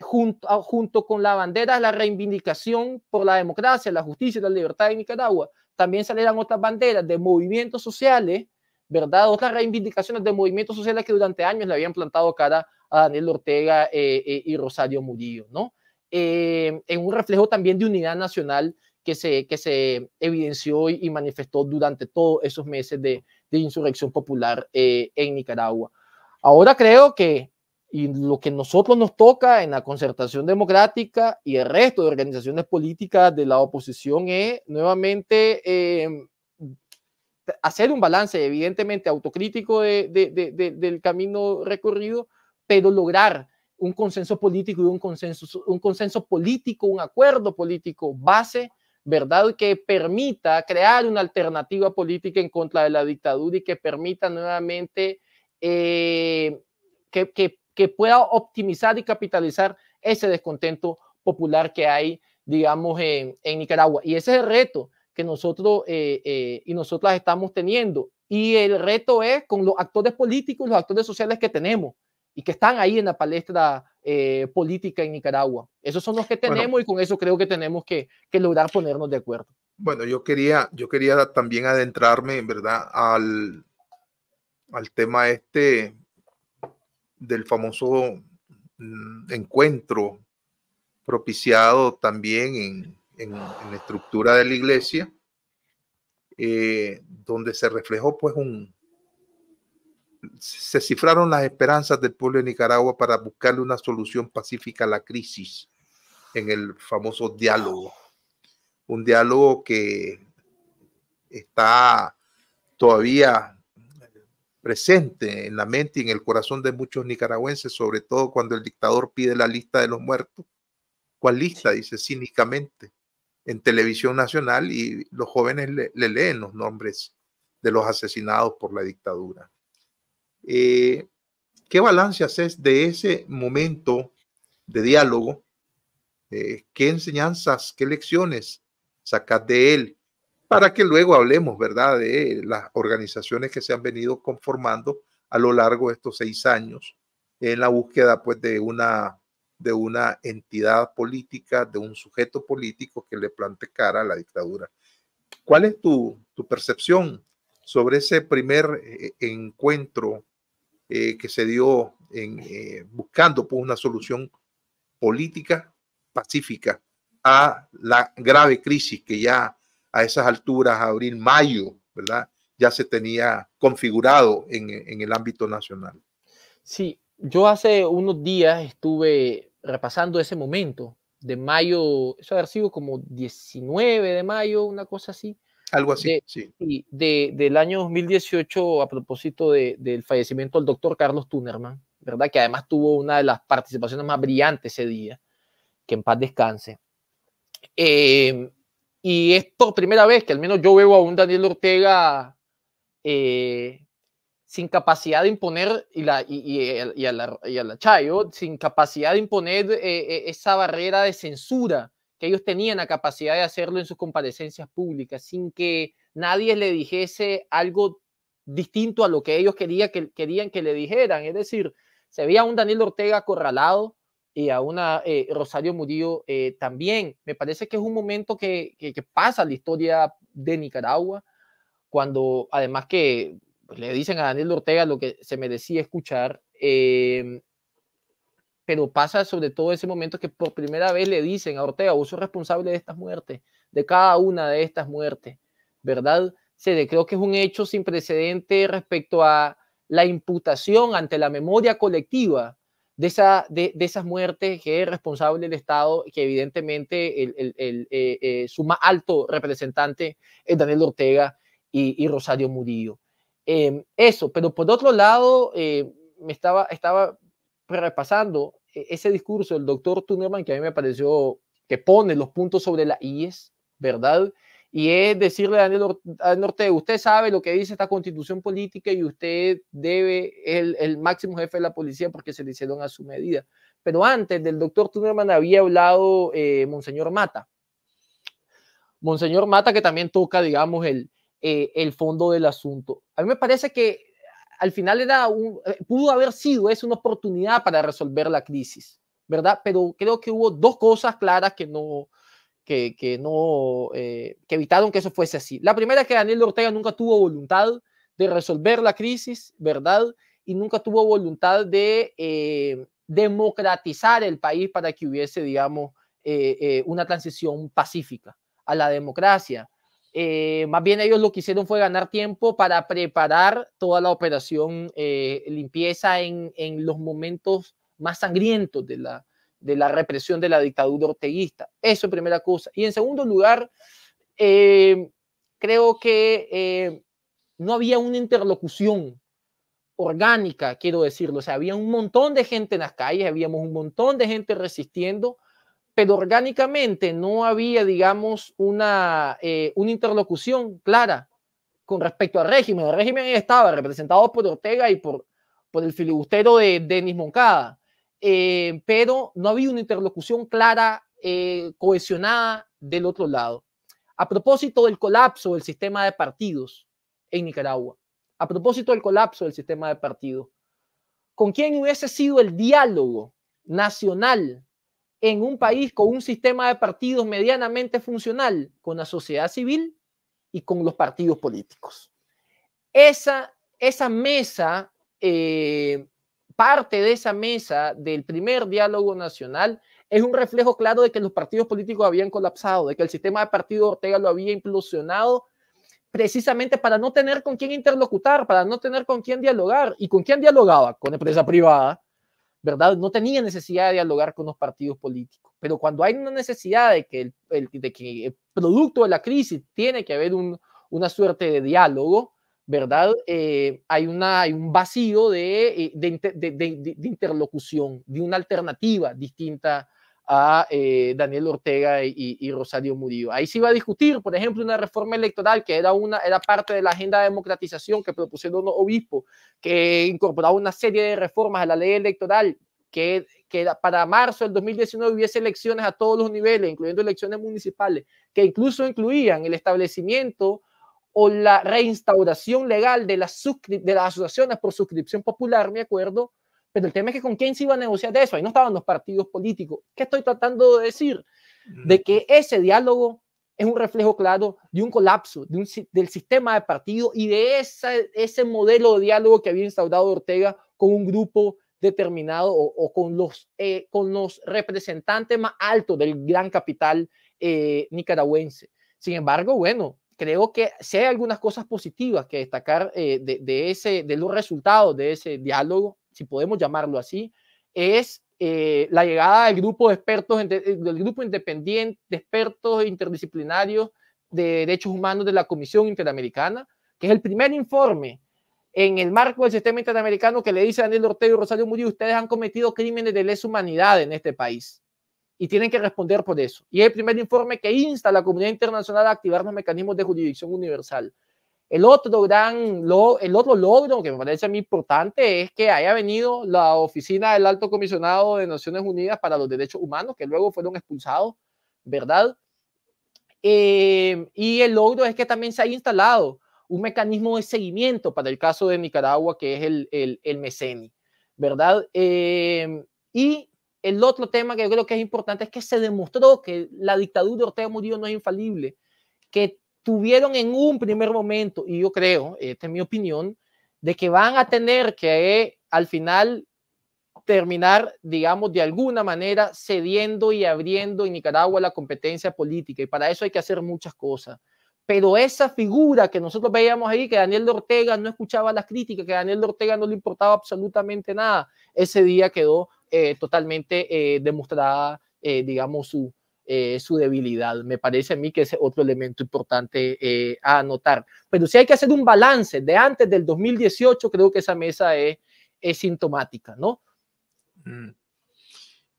junto, ah, junto con la bandera de la reivindicación por la democracia, la justicia y la libertad de Nicaragua, también salieran otras banderas de movimientos sociales, ¿verdad? Otras reivindicaciones de movimientos sociales que durante años le habían plantado cara a Daniel Ortega eh, eh, y Rosario Murillo, ¿no? Eh, en un reflejo también de unidad nacional que se, que se evidenció y manifestó durante todos esos meses de, insurrección popular eh, en Nicaragua. Ahora creo que lo que nosotros nos toca en la concertación democrática y el resto de organizaciones políticas de la oposición es nuevamente eh, hacer un balance evidentemente autocrítico de, del camino recorrido, pero lograr un consenso político y un consenso, un consenso político, un acuerdo político base, ¿verdad? Que permita crear una alternativa política en contra de la dictadura y que permita nuevamente eh, que, que, pueda optimizar y capitalizar ese descontento popular que hay, digamos, en, en, Nicaragua. Y ese es el reto que nosotros eh, eh, y nosotras estamos teniendo. Y el reto es con los actores políticos, los actores sociales que tenemos y que están ahí en la palestra eh, política en Nicaragua. Esos son los que tenemos y con eso creo que tenemos que, lograr ponernos de acuerdo.
Bueno, yo quería, yo quería también adentrarme, en verdad, al, al tema este del famoso mm, encuentro propiciado también en, en, la estructura de la iglesia, eh, donde se reflejó pues un, se cifraron las esperanzas del pueblo de Nicaragua para buscarle una solución pacífica a la crisis en el famoso diálogo. Un diálogo que está todavía presente en la mente y en el corazón de muchos nicaragüenses, sobre todo cuando el dictador pide la lista de los muertos. ¿Cuál lista? Dice cínicamente en televisión nacional y los jóvenes le leen los nombres de los asesinados por la dictadura. Eh, ¿Qué balance haces de ese momento de diálogo? Eh, ¿Qué enseñanzas, qué lecciones sacas de él? Para que luego hablemos, ¿verdad?, de las organizaciones que se han venido conformando a lo largo de estos seis años en la búsqueda, pues, de una, de una entidad política, de un sujeto político que le plante cara a la dictadura. ¿Cuál es tu, tu percepción sobre ese primer eh, encuentro eh, que se dio eh, buscando pues, una solución política pacífica a la grave crisis que ya a esas alturas, abril, mayo, ¿verdad? Ya se tenía configurado en, en el ámbito nacional.
Sí, yo hace unos días estuve repasando ese momento de mayo, eso ha sido como 19 de mayo, una cosa así, algo así, sí. del año 2018, a propósito del fallecimiento del doctor Carlos Tunerman, ¿verdad? Que además tuvo una de las participaciones más brillantes ese día, que en paz descanse. Eh, y es por primera vez que al menos yo veo a un Daniel Ortega eh, sin capacidad de imponer, y, la, y, a la, Chayo, sin capacidad de imponer eh, esa barrera de censura que ellos tenían la capacidad de hacerlo en sus comparecencias públicas, sin que nadie le dijese algo distinto a lo que ellos querían que le dijeran. Es decir, se veía a un Daniel Ortega acorralado y a una eh, Rosario Murillo eh, también. Me parece que es un momento que, pasa la historia de Nicaragua, cuando además que pues, le dicen a Daniel Ortega lo que se merecía escuchar. Eh, pero pasa sobre todo ese momento que por primera vez le dicen a Ortega, uso responsable de estas muertes, de cada una de estas muertes, ¿verdad? Se creo que es un hecho sin precedente respecto a la imputación ante la memoria colectiva de, esa, de, esas muertes que es responsable el Estado, que evidentemente el, eh, eh, su más alto representante es Daniel Ortega y, Rosario Murillo. Em, eso, pero por otro lado, eh, me estaba, estaba repasando e-, ese discurso del doctor Tunerman que a mí me pareció que pone los puntos sobre la IES, ¿verdad? Y es decirle a Daniel Norte, usted sabe lo que dice esta constitución política y usted debe, el, el máximo jefe de la policía porque se le hicieron a su medida. Pero antes del doctor Tunerman había hablado eh, Monseñor Mata. Monseñor Mata que también toca, digamos, el, eh, el fondo del asunto. A mí me parece que al final era un, eh, pudo haber sido es una oportunidad para resolver la crisis, ¿verdad? Pero creo que hubo dos cosas claras que no, que, no, eh, que evitaron que eso fuese así. La primera es que Daniel Ortega nunca tuvo voluntad de resolver la crisis, ¿verdad? Y nunca tuvo voluntad de eh, democratizar el país para que hubiese, digamos, una transición pacífica a la democracia. Eh, más bien ellos lo que hicieron fue ganar tiempo para preparar toda la operación eh, limpieza en, los momentos más sangrientos de la, represión de la dictadura orteguista. Eso es primera cosa. Y en segundo lugar, eh, creo que no había una interlocución orgánica, quiero decirlo. O sea, había un montón de gente en las calles, habíamos un montón de gente resistiendo, pero orgánicamente no había, digamos, una, eh, una interlocución clara con respecto al régimen. El régimen estaba representado por Ortega y por, por el filibustero de Denis Moncada, eh, pero no había una interlocución clara, eh, cohesionada del otro lado. A propósito del colapso del sistema de partidos en Nicaragua, a propósito del colapso del sistema de partidos, ¿con quién hubiese sido el diálogo nacional en un país con un sistema de partidos medianamente funcional, con la sociedad civil y con los partidos políticos. Esa, esa mesa, eh, parte de esa mesa del primer diálogo nacional, es un reflejo claro de que los partidos políticos habían colapsado, de que el sistema de partido Ortega lo había implosionado precisamente para no tener con quién interlocutar, para no tener con quién dialogar. ¿Y con quién dialogaba? Con empresa privada, ¿verdad? No tenía necesidad de dialogar con los partidos políticos. Pero cuando hay una necesidad de que el, que producto de la crisis tiene que haber una suerte de diálogo, ¿verdad? Eh, hay, una, un vacío eh, de, de, de interlocución, de una alternativa distinta a eh, Daniel Ortega y, Rosario Murillo. Ahí se iba a discutir, por ejemplo, una reforma electoral que era, una, era parte de la agenda de democratización que propusieron los obispos, que incorporaba una serie de reformas a la ley electoral que, que para marzo del 2019 hubiese elecciones a todos los niveles, incluyendo elecciones municipales, que incluso incluían el establecimiento o la reinstauración legal de las, de las asociaciones por suscripción popular, me acuerdo, pero el tema es que con quién se iba a negociar de eso. Ahí no estaban los partidos políticos. ¿Qué estoy tratando de decir? Mm. De que ese diálogo es un reflejo claro de un colapso de un, del sistema de partido y de esa, ese modelo de diálogo que había instaurado Ortega con un grupo determinado o, con, los, eh, con los representantes más altos del gran capital eh, nicaragüense. Sin embargo, bueno, creo que si hay algunas cosas positivas que destacar eh, de, ese, de los resultados de ese diálogo, si podemos llamarlo así, es eh, la llegada del grupo de expertos, eh, del grupo independiente de expertos interdisciplinarios de derechos humanos de la Comisión Interamericana, que es el primer informe en el marco del sistema interamericano que le dice a Daniel Ortega y Rosario Murillo, ustedes han cometido crímenes de lesa humanidad en este país y tienen que responder por eso. Y es el primer informe que insta a la comunidad internacional a activar los mecanismos de jurisdicción universal. El otro gran el otro logro que me parece muy importante es que haya venido la oficina del Alto Comisionado de Naciones Unidas para los Derechos Humanos, que luego fueron expulsados, ¿verdad? Eh, y el logro es que también se ha instalado un mecanismo de seguimiento para el caso de Nicaragua, que es el, el, MECENI, ¿verdad? Eh, y el otro tema que yo creo que es importante es que se demostró que la dictadura de Ortega Murillo no es infalible, que tuvieron en un primer momento, y yo creo, esta es mi opinión, de que van a tener que eh, al final terminar, digamos, de alguna manera cediendo y abriendo en Nicaragua la competencia política. Y para eso hay que hacer muchas cosas. Pero esa figura que nosotros veíamos ahí, que Daniel Ortega no escuchaba las críticas, que Daniel Ortega no le importaba absolutamente nada, ese día quedó eh, totalmente eh, demostrada, digamos, su, eh, su debilidad. Me parece a mí que es otro elemento importante eh, a anotar. Pero si hay que hacer un balance de antes del 2018, creo que esa mesa es, es sintomática, ¿no?
Mm.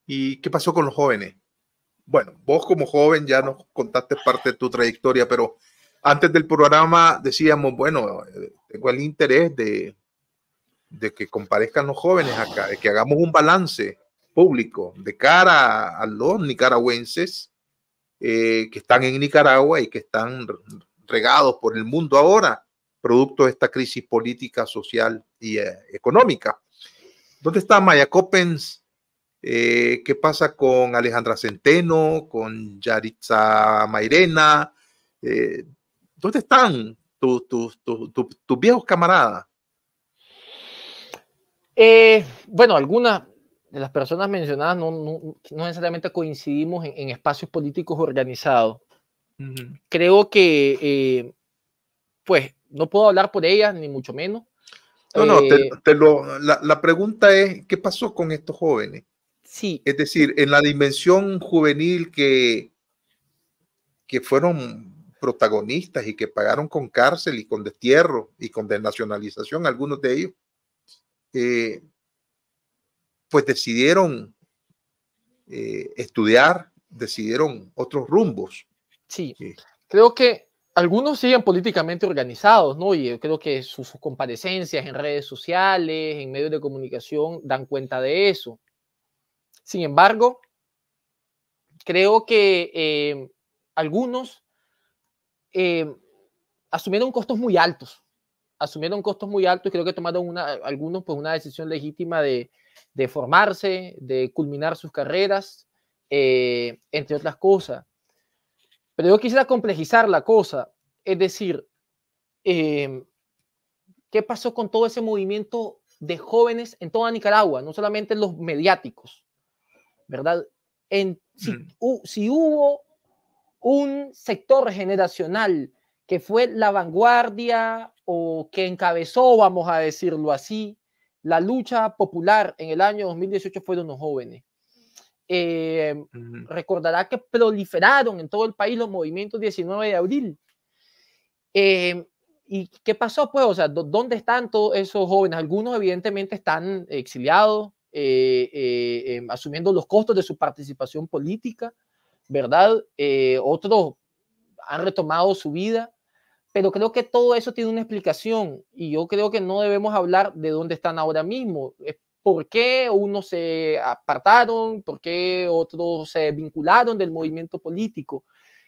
¿Y qué pasó con los jóvenes? Bueno, vos como joven ya nos contaste parte de tu trayectoria, pero antes del programa decíamos, bueno, eh, tengo el interés de, de que comparezcan los jóvenes acá, de que hagamos un balance público de cara a los nicaragüenses eh, que están en Nicaragua y que están regados por el mundo ahora, producto de esta crisis política, social y eh, económica. ¿Dónde está Maya Coppens? Eh, ¿Qué pasa con Alejandra Centeno, con Yaritza Mairena? ¿Dónde están tus, viejos
camaradas? bueno, algunas las personas mencionadas no, no, necesariamente coincidimos en, espacios políticos organizados. Creo que, eh, pues, no puedo hablar por ellas, ni mucho menos. No, no, eh,
te, lo, la, la, pregunta es, ¿qué pasó con estos jóvenes? Sí. Es decir, en la dimensión juvenil que, que fueron protagonistas y que pagaron con cárcel y con destierro y con desnacionalización algunos de ellos, eh, pues decidieron eh, estudiar, decidieron otros rumbos.
Sí. creo que algunos siguen políticamente organizados, ¿no? Y eh, creo que sus, comparecencias en redes sociales, en medios de comunicación, dan cuenta de eso. Sin embargo, creo que eh, algunos asumieron costos muy altos asumieron costos muy altos y creo que tomaron una, algunos pues una decisión legítima de, formarse, de culminar sus carreras, eh, entre otras cosas. Pero yo quisiera complejizar la cosa, es decir, em, ¿qué pasó con todo ese movimiento de jóvenes en toda Nicaragua? No solamente los mediáticos, ¿verdad? Mm. si hubo un sector generacional que fue la vanguardia o que encabezó, vamos a decirlo así, la lucha popular en el año 2018 fueron los jóvenes. Eh, recordará que proliferaron en todo el país los movimientos 19 de abril. Eh, ¿Y qué pasó? Pues, o sea, ¿dónde están todos esos jóvenes? Algunos evidentemente están exiliados, eh, em, asumiendo los costos de su participación política, ¿verdad? otros han retomado su vida pero creo que todo eso tiene una explicación y yo creo que no debemos hablar de dónde están ahora mismo. Eh, ¿Por qué unos se apartaron? ¿Por qué otros se vincularon del movimiento político?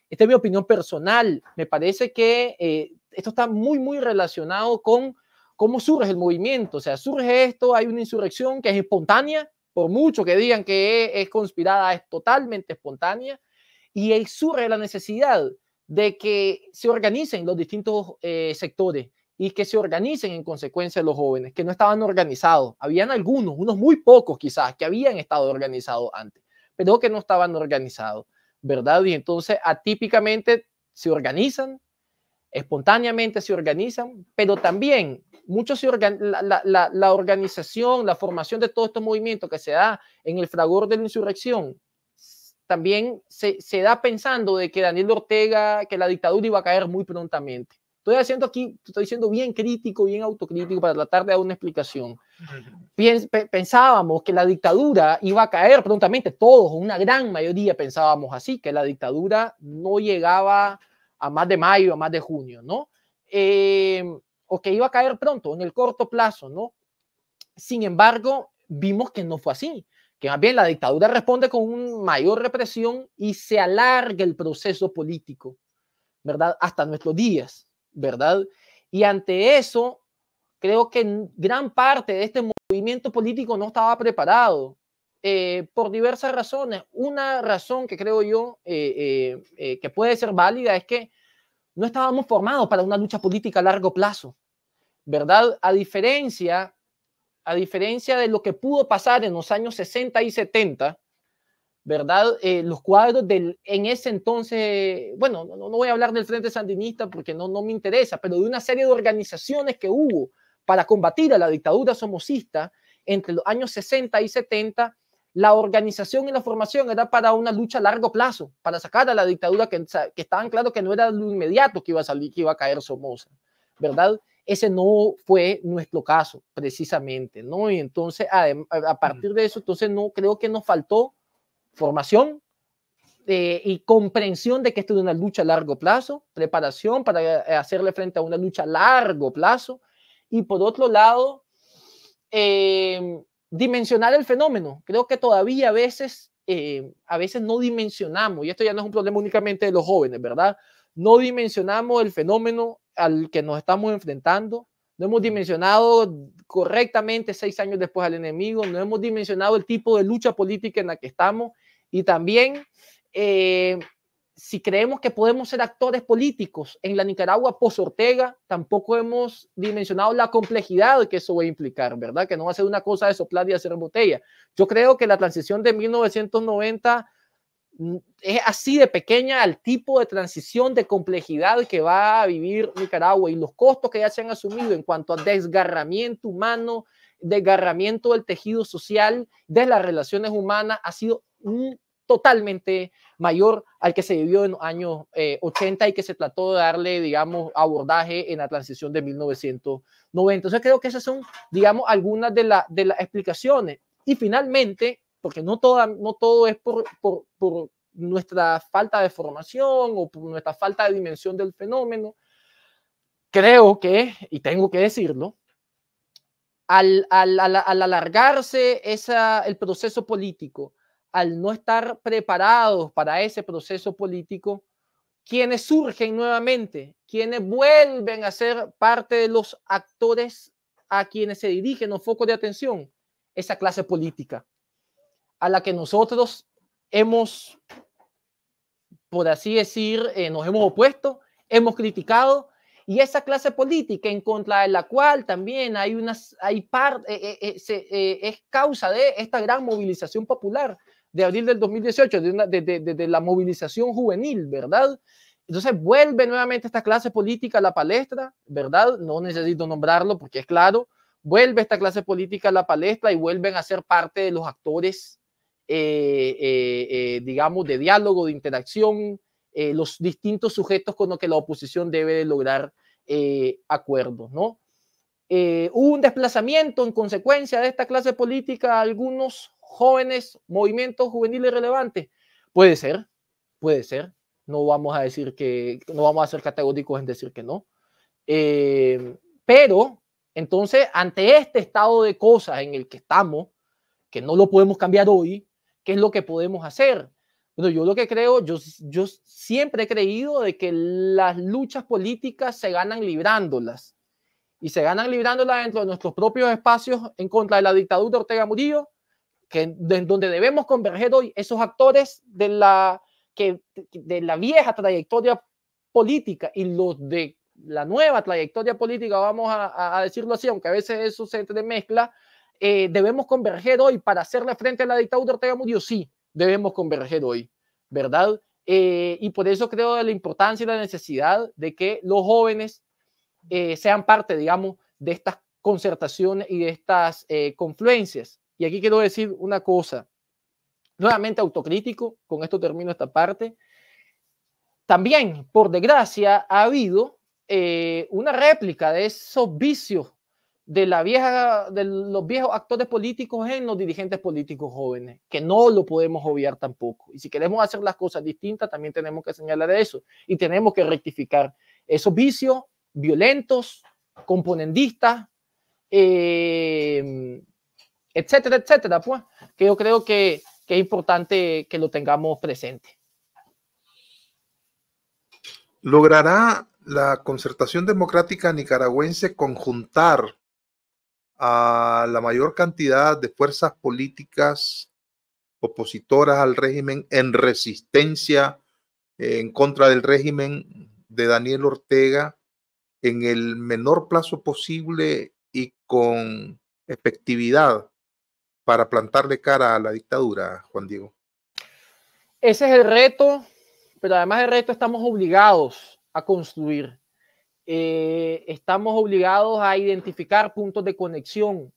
Esta es mi opinión personal. Me parece que eh, esto está muy, muy relacionado con cómo surge el movimiento. O sea, surge esto, hay una insurrección que es espontánea, por mucho que digan que es conspirada, es totalmente espontánea, y surge la necesidad de que se organicen los distintos eh, sectores y que se organicen en consecuencia los jóvenes, que no estaban organizados. Habían algunos, unos muy pocos quizás, que habían estado organizados antes, pero que no estaban organizados, ¿verdad? Y entonces atípicamente se organizan, espontáneamente se organizan, pero también muchos la, la organización, la formación de todos estos movimientos que se da en el fragor de la insurrección también se, da pensando de que Daniel Ortega, que la dictadura iba a caer muy prontamente. Estoy haciendo aquí, estoy siendo bien crítico, bien autocrítico para tratar de dar una explicación. pensábamos que la dictadura iba a caer prontamente, todos, una gran mayoría pensábamos así, que la dictadura no llegaba a más de mayo, a más de junio, ¿no? Em, o que iba a caer pronto, en el corto plazo, ¿no? Sin embargo, vimos que no fue así que más bien la dictadura responde con una mayor represión y se alarga el proceso político, ¿verdad? Hasta nuestros días, ¿verdad? Y ante eso, creo que gran parte de este movimiento político no estaba preparado eh, por diversas razones. Una razón que creo yo eh, eh, que puede ser válida es que no estábamos formados para una lucha política a largo plazo, ¿verdad? A diferencia a diferencia de lo que pudo pasar en los años 60 y 70, ¿verdad? Eh, los cuadros del, en ese entonces, bueno, no, voy a hablar del Frente Sandinista porque no, no me interesa, pero de una serie de organizaciones que hubo para combatir a la dictadura somocista entre los años 60 y 70, la organización y la formación era para una lucha a largo plazo, para sacar a la dictadura que, que estaban claro que no era lo inmediato que iba a salir, que iba a caer Somoza, ¿verdad? Ese no fue nuestro caso, precisamente, ¿no? Y entonces, a, mm. partir de eso, entonces no creo que nos faltó formación eh, y comprensión de que esto es una lucha a largo plazo, preparación para eh, hacerle frente a una lucha a largo plazo, y por otro lado, em, dimensionar el fenómeno. Creo que todavía a veces, eh, a veces no dimensionamos, y esto ya no es un problema únicamente de los jóvenes, ¿verdad? no dimensionamos el fenómeno al que nos estamos enfrentando, no hemos dimensionado correctamente seis años después al enemigo, no hemos dimensionado el tipo de lucha política en la que estamos y también eh, si creemos que podemos ser actores políticos en la Nicaragua post-Ortega, tampoco hemos dimensionado la complejidad que eso va a implicar, ¿verdad? Que no va a ser una cosa de soplar y hacer botella. Yo creo que la transición de 1990 es así de pequeña al tipo de transición de complejidad que va a vivir Nicaragua y los costos que ya se han asumido en cuanto a desgarramiento humano, desgarramiento del tejido social, de las relaciones humanas, ha sido totalmente mayor al que se vivió en los años 80 eh, y que se trató de darle, digamos, abordaje en la transición de 1990. Entonces creo que esas son, digamos, algunas de, de las explicaciones. Y finalmente, porque no, toda, no todo es por, por, por nuestra falta de formación o por nuestra falta de dimensión del fenómeno. Creo que, y tengo que decirlo, al, al, alargarse esa, el proceso político, al no estar preparados para ese proceso político, quienes surgen nuevamente, quienes vuelven a ser parte de los actores a quienes se dirigen los focos de atención, esa clase política a la que nosotros hemos, por así decir, eh, nos hemos opuesto, hemos criticado, y esa clase política en contra de la cual también hay unas, hay parte eh, eh, es causa de esta gran movilización popular de abril del 2018, de, de la movilización juvenil, ¿verdad? Entonces vuelve nuevamente esta clase política a la palestra, ¿verdad? No necesito nombrarlo porque es claro, vuelve esta clase política a la palestra y vuelven a ser parte de los actores eh, eh, eh, digamos, de diálogo, de interacción, los distintos sujetos con los que la oposición debe lograr acuerdos, ¿no? hubo un desplazamiento en consecuencia de esta clase política a algunos jóvenes, movimientos juveniles relevantes. Puede ser, puede ser. No vamos a decir que, no vamos a ser categóricos en decir que no. pero, entonces, ante este estado de cosas en el que estamos, que no lo podemos cambiar hoy, ¿Qué es lo que podemos hacer? Bueno, yo lo que creo, yo, yo siempre he creído de que las luchas políticas se ganan librándolas. Y se ganan librándolas dentro de nuestros propios espacios en contra de la dictadura de Ortega Murillo, que, de, donde debemos converger hoy esos actores de la, que, de la vieja trayectoria política y los de la nueva trayectoria política, vamos a, a decirlo así, aunque a veces eso se entremezcla, eh, ¿debemos converger hoy para hacerle frente a la dictadura de Ortega Murillo? Sí, debemos converger hoy, ¿verdad? Eh, y por eso creo de la importancia y la necesidad de que los jóvenes eh, sean parte, digamos, de estas concertaciones y de estas confluencias. Y aquí quiero decir una cosa, nuevamente autocrítico, con esto termino esta parte. También, por desgracia, ha habido una réplica de esos vicios de, la vieja, de los viejos actores políticos en los dirigentes políticos jóvenes, que no lo podemos obviar tampoco. Y si queremos hacer las cosas distintas, también tenemos que señalar eso y tenemos que rectificar esos vicios violentos, componendistas, eh, etcétera, etcétera, pues, que yo creo que, que es importante que lo tengamos presente.
¿Logrará la concertación democrática nicaragüense conjuntar a la mayor cantidad de fuerzas políticas opositoras al régimen en resistencia en contra del régimen de Daniel Ortega en el menor plazo posible y con efectividad para plantarle cara a la dictadura, Juan Diego?
Ese es el reto, pero además del reto estamos obligados a construir eh, estamos obligados a identificar puntos de conexión.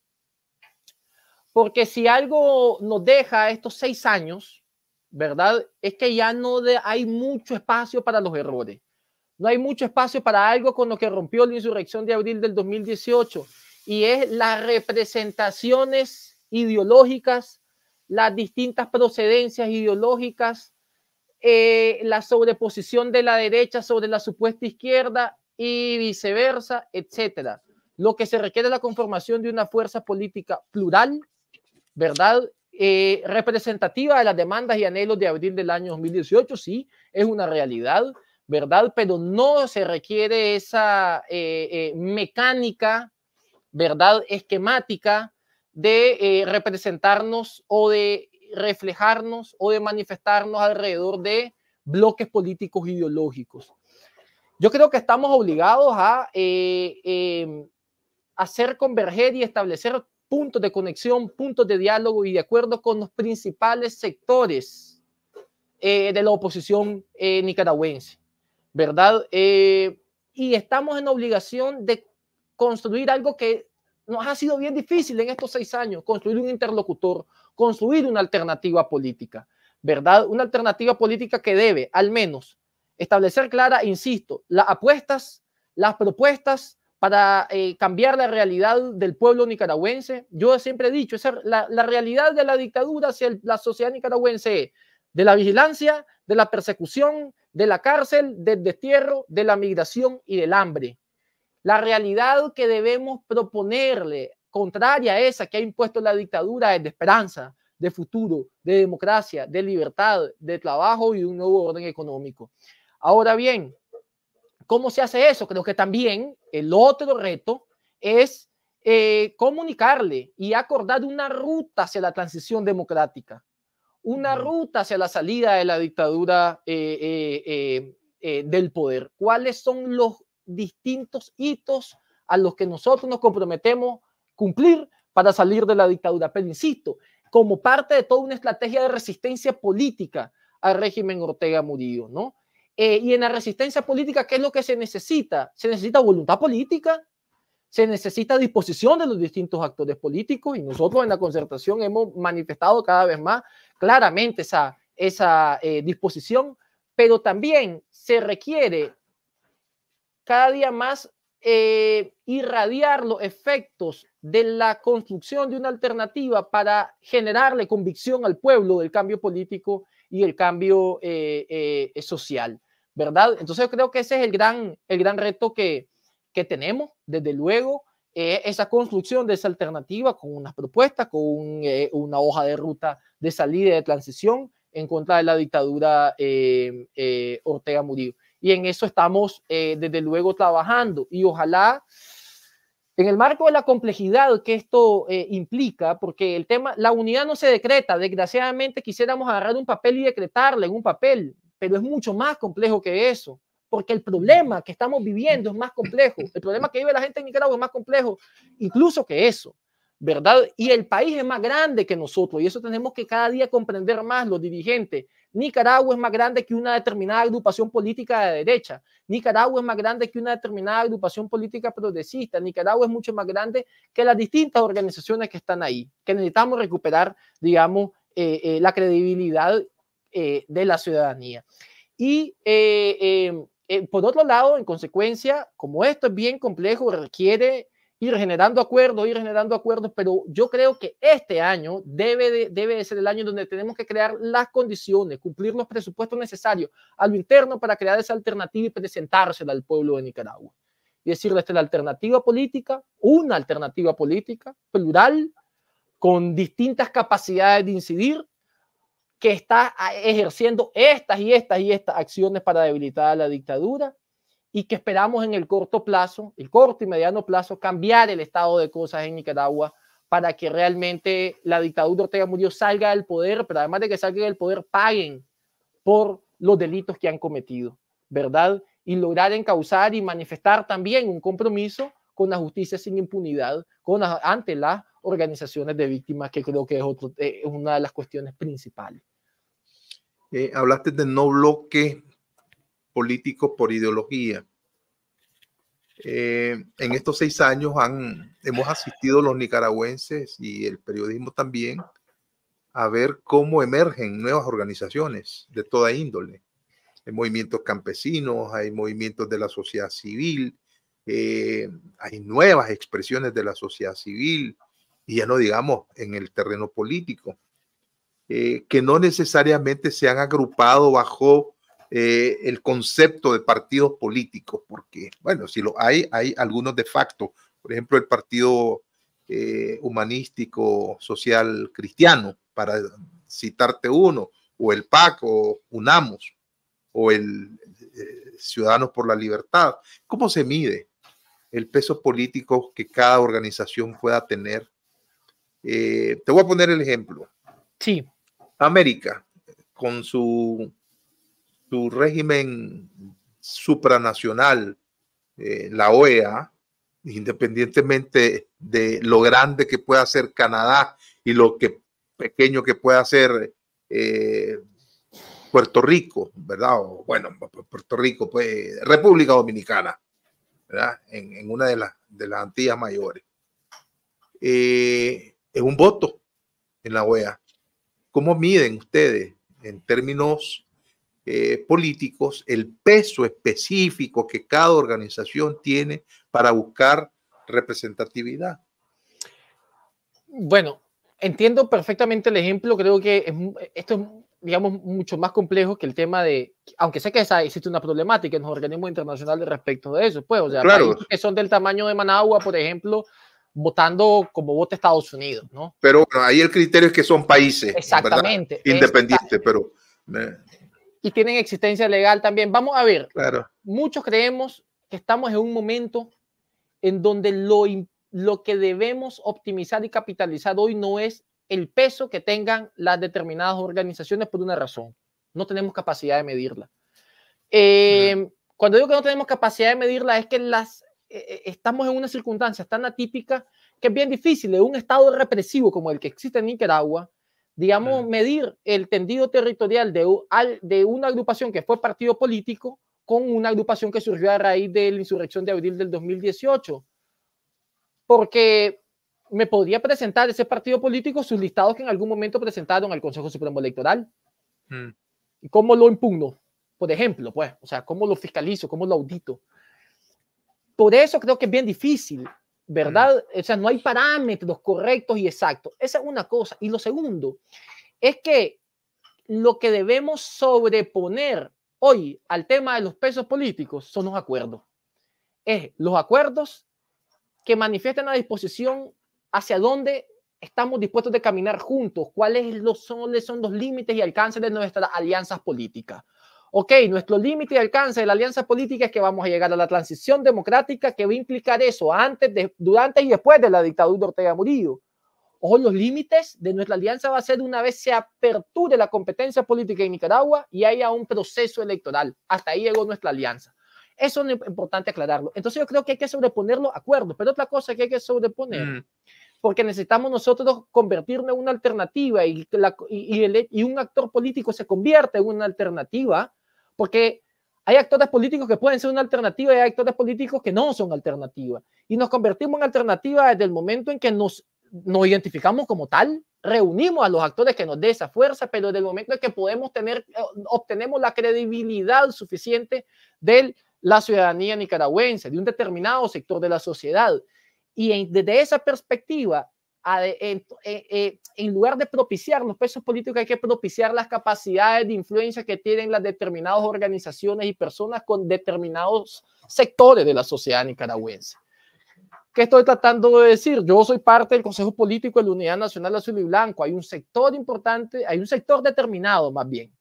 Porque si algo nos deja estos seis años, ¿verdad? Es que ya no hay mucho espacio para los errores. No hay mucho espacio para algo con lo que rompió la insurrección de abril del 2018 y es las representaciones ideológicas, las distintas procedencias ideológicas, eh, la sobreposición de la derecha sobre la supuesta izquierda, y viceversa, etcétera. Lo que se requiere es la conformación de una fuerza política plural, ¿verdad? Eh, representativa de las demandas y anhelos de abril del año 2018, sí, es una realidad, ¿verdad? Pero no se requiere esa eh, eh, mecánica, ¿verdad? Esquemática de representarnos o de reflejarnos o de manifestarnos alrededor de bloques políticos ideológicos. Yo creo que estamos obligados a eh, em, hacer converger y establecer puntos de conexión, puntos de diálogo y de acuerdo con los principales sectores eh, de la oposición eh, nicaragüense, ¿verdad? y estamos en la obligación de construir algo que nos ha sido bien difícil en estos seis años, construir un interlocutor, construir una alternativa política, ¿verdad? Una alternativa política que debe, al menos, establecer clara, insisto, las apuestas, las propuestas para eh, cambiar la realidad del pueblo nicaragüense. Yo siempre he dicho, esa, la, realidad de la dictadura hacia la sociedad nicaragüense, de la vigilancia, de la persecución, de la cárcel, del destierro, de la migración y del hambre. La realidad que debemos proponerle, contraria a esa que ha impuesto la dictadura, es de esperanza, de futuro, de democracia, de libertad, de trabajo y de un nuevo orden económico. Ahora bien, ¿cómo se hace eso? Creo que también el otro reto es eh, comunicarle y acordar una ruta hacia la transición democrática, una ruta hacia la salida de la dictadura eh, eh, del poder. ¿Cuáles son los distintos hitos a los que nosotros nos comprometemos cumplir para salir de la dictadura? Pero insisto, como parte de toda una estrategia de resistencia política al régimen Ortega Murillo, ¿no? Eh, y en la resistencia política, ¿qué es lo que se necesita? Se necesita voluntad política, se necesita disposición de los distintos actores políticos y nosotros en la concertación hemos manifestado cada vez más claramente esa, esa eh, disposición, pero también se requiere cada día más eh, irradiar los efectos de la construcción de una alternativa para generarle convicción al pueblo del cambio político y el cambio social. Entonces yo creo que ese es el gran, el gran reto que, tenemos, desde luego, eh, esa construcción de esa alternativa con unas propuestas, con eh, una hoja de ruta de salida y de transición en contra de la dictadura eh, Ortega Murillo. Y en eso estamos, desde luego, trabajando. Y ojalá, en el marco de la complejidad que esto implica, porque el tema, la unidad no se decreta, desgraciadamente quisiéramos agarrar un papel y decretarla en un papel pero es mucho más complejo que eso, porque el problema que estamos viviendo es más complejo, el problema que vive la gente en Nicaragua es más complejo incluso que eso, ¿verdad? Y el país es más grande que nosotros y eso tenemos que cada día comprender más los dirigentes. Nicaragua es más grande que una determinada agrupación política de derecha. Nicaragua es más grande que una determinada agrupación política progresista. Nicaragua es mucho más grande que las distintas organizaciones que están ahí, que necesitamos recuperar, digamos, eh, eh, la credibilidad eh, de la ciudadanía. Y eh, em, eh, por otro lado, en consecuencia, como esto es bien complejo, requiere ir generando acuerdos, ir generando acuerdos, pero yo creo que este año debe debe ser el año donde tenemos que crear las condiciones, cumplir los presupuestos necesarios a lo interno para crear esa alternativa y presentársela al pueblo de Nicaragua. Y decirle, esta es la alternativa política, una alternativa política plural, con distintas capacidades de incidir, que está ah, ejerciendo estas y estas y estas acciones para debilitar a la dictadura y que esperamos en el corto plazo, el corto y mediano plazo, cambiar el estado de cosas en Nicaragua para que realmente la dictadura Ortega Murillo salga del poder, pero además de que salga del poder, paguen por los delitos que han cometido, ¿verdad? Y lograr encauzar y manifestar también un compromiso con la justicia sin impunidad con la, ante las organizaciones de víctimas, que creo que es, otro, eh, es una de las cuestiones principales.
Eh, hablaste de no bloque político por ideología. Eh, en estos seis años han, hemos asistido los nicaragüenses y el periodismo también a ver cómo emergen nuevas organizaciones de toda índole. Hay movimientos campesinos, hay movimientos de la sociedad civil, hay nuevas expresiones de la sociedad civil, y ya no digamos en el terreno político, eh, que no necesariamente se han agrupado bajo eh, el concepto de partidos políticos, porque, bueno, si lo hay, hay algunos de facto. Por ejemplo, el Partido eh, Humanístico Social Cristiano, para citarte uno, o el PAC, o UNAMOS, o el Ciudadanos por la Libertad. ¿Cómo se mide el peso político que cada organización pueda tener eh, te voy a poner el ejemplo. Sí. América, con su, su régimen supranacional, eh, la OEA, independientemente de lo grande que pueda ser Canadá y lo que pequeño que pueda ser eh, Puerto Rico, ¿verdad? O, bueno, Puerto Rico, pues República Dominicana, ¿verdad? En, una de, las de las Antillas mayores. Es un voto en la OEA. ¿Cómo miden ustedes en términos eh, políticos el peso específico que cada organización tiene para buscar representatividad?
Bueno, entiendo perfectamente el ejemplo. Creo que esto es, digamos, mucho más complejo que el tema de, aunque sé que existe una problemática en los organismos internacionales respecto de eso, pues, o sea, claro. que son del tamaño de Managua, por ejemplo, votando como vota Estados Unidos, ¿no?
Pero bueno, ahí el criterio es que son países. Exactamente. Independientes, pero... Eh.
Y tienen existencia legal también. Vamos a ver. Claro. Muchos creemos que estamos en un momento en donde lo, lo que debemos optimizar y capitalizar hoy no es el peso que tengan las determinadas organizaciones por una razón. No tenemos capacidad de medirla. Eh, cuando digo que no tenemos capacidad de medirla es que las e, e, estamos en una circunstancia tan atípica que es bien difícil de un Estado represivo como el que existe en Nicaragua, digamos, medir el tendido territorial de, de una agrupación que fue partido político con una agrupación que surgió a raíz de la insurrección de abril del 2018. Porque me podría presentar ese partido político sus listados que en algún momento presentaron al Consejo Supremo Electoral. Mm. ¿Y cómo lo impugno? Por ejemplo, pues, o sea, ¿cómo lo fiscalizo? ¿Cómo lo audito? Por eso creo que es bien difícil, ¿verdad? O sea, no hay parámetros correctos y exactos. Esa es una cosa. Y lo segundo es que lo que debemos sobreponer hoy al tema de los pesos políticos son los acuerdos. Es los acuerdos que manifiestan la disposición hacia dónde estamos dispuestos de caminar juntos, cuáles son los límites y alcances de nuestras alianzas políticas ok, nuestro límite de alcance de la alianza política es que vamos a llegar a la transición democrática que va a implicar eso antes, durante y después de la dictadura de Ortega Murillo. O los límites de nuestra alianza va a ser una vez se aperture la competencia política en Nicaragua y haya un proceso electoral. Hasta ahí llegó nuestra alianza. Eso es importante aclararlo. Entonces yo creo que hay que sobreponer los acuerdos, pero otra cosa que hay que sobreponer, mm. porque necesitamos nosotros convertirnos en una alternativa y, y un actor político se convierte en una alternativa porque hay actores políticos que pueden ser una alternativa y hay actores políticos que no son alternativa. Y nos convertimos en alternativa desde el momento en que nos, nos identificamos como tal, reunimos a los actores que nos dé esa fuerza, pero desde el momento en que podemos tener, eh, obtenemos la credibilidad suficiente de la ciudadanía nicaragüense, de un determinado sector de la sociedad. Y desde esa perspectiva, eh, eh, en, lugar de propiciar los pesos políticos, hay que propiciar las capacidades de influencia que tienen las determinadas organizaciones y personas con determinados sectores de la sociedad nicaragüense. ¿Qué estoy tratando de decir? Yo soy parte del Consejo Político de la Unidad Nacional Azul y Blanco. Hay un sector importante, hay un sector determinado más bien,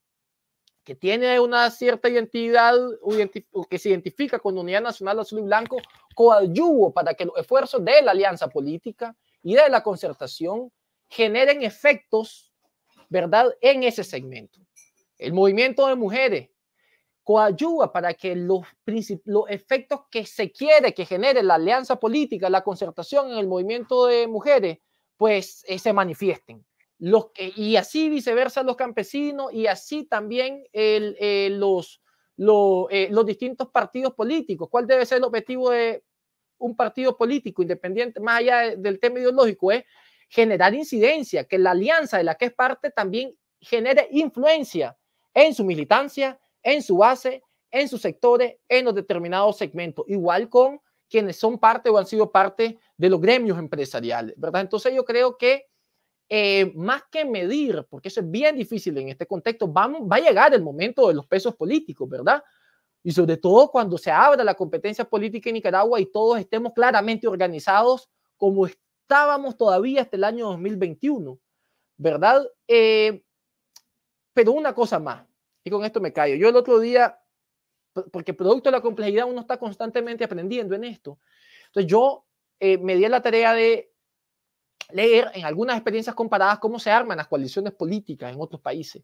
que tiene una cierta identidad que se identifica con la Unidad Nacional Azul y Blanco, coadyuvo para que los esfuerzos de la alianza política y de la concertación generen efectos, ¿verdad?, en ese segmento. El movimiento de mujeres coayuda para que los, los efectos que se quiere que genere la alianza política, la concertación en el movimiento de mujeres, pues eh, se manifiesten. Los, y así viceversa los campesinos y así también eh, los, eh, los distintos partidos políticos. ¿Cuál debe ser el objetivo de, un partido político independiente, más allá del tema ideológico, es generar incidencia, que la alianza de la que es parte también genere influencia en su militancia, en su base, en sus sectores, en los determinados segmentos, igual con quienes son parte o han sido parte de los gremios empresariales, ¿verdad? Entonces yo creo que eh, más que medir, porque eso es bien difícil en este contexto, va a llegar el momento de los pesos políticos, ¿verdad? y sobre todo cuando se abra la competencia política en Nicaragua y todos estemos claramente organizados como estábamos todavía hasta el año 2021, ¿verdad? Eh, pero una cosa más, y con esto me callo. Yo el otro día, porque producto de la complejidad uno está constantemente aprendiendo en esto, entonces yo eh, me di la tarea de leer en algunas experiencias comparadas cómo se arman las coaliciones políticas en otros países.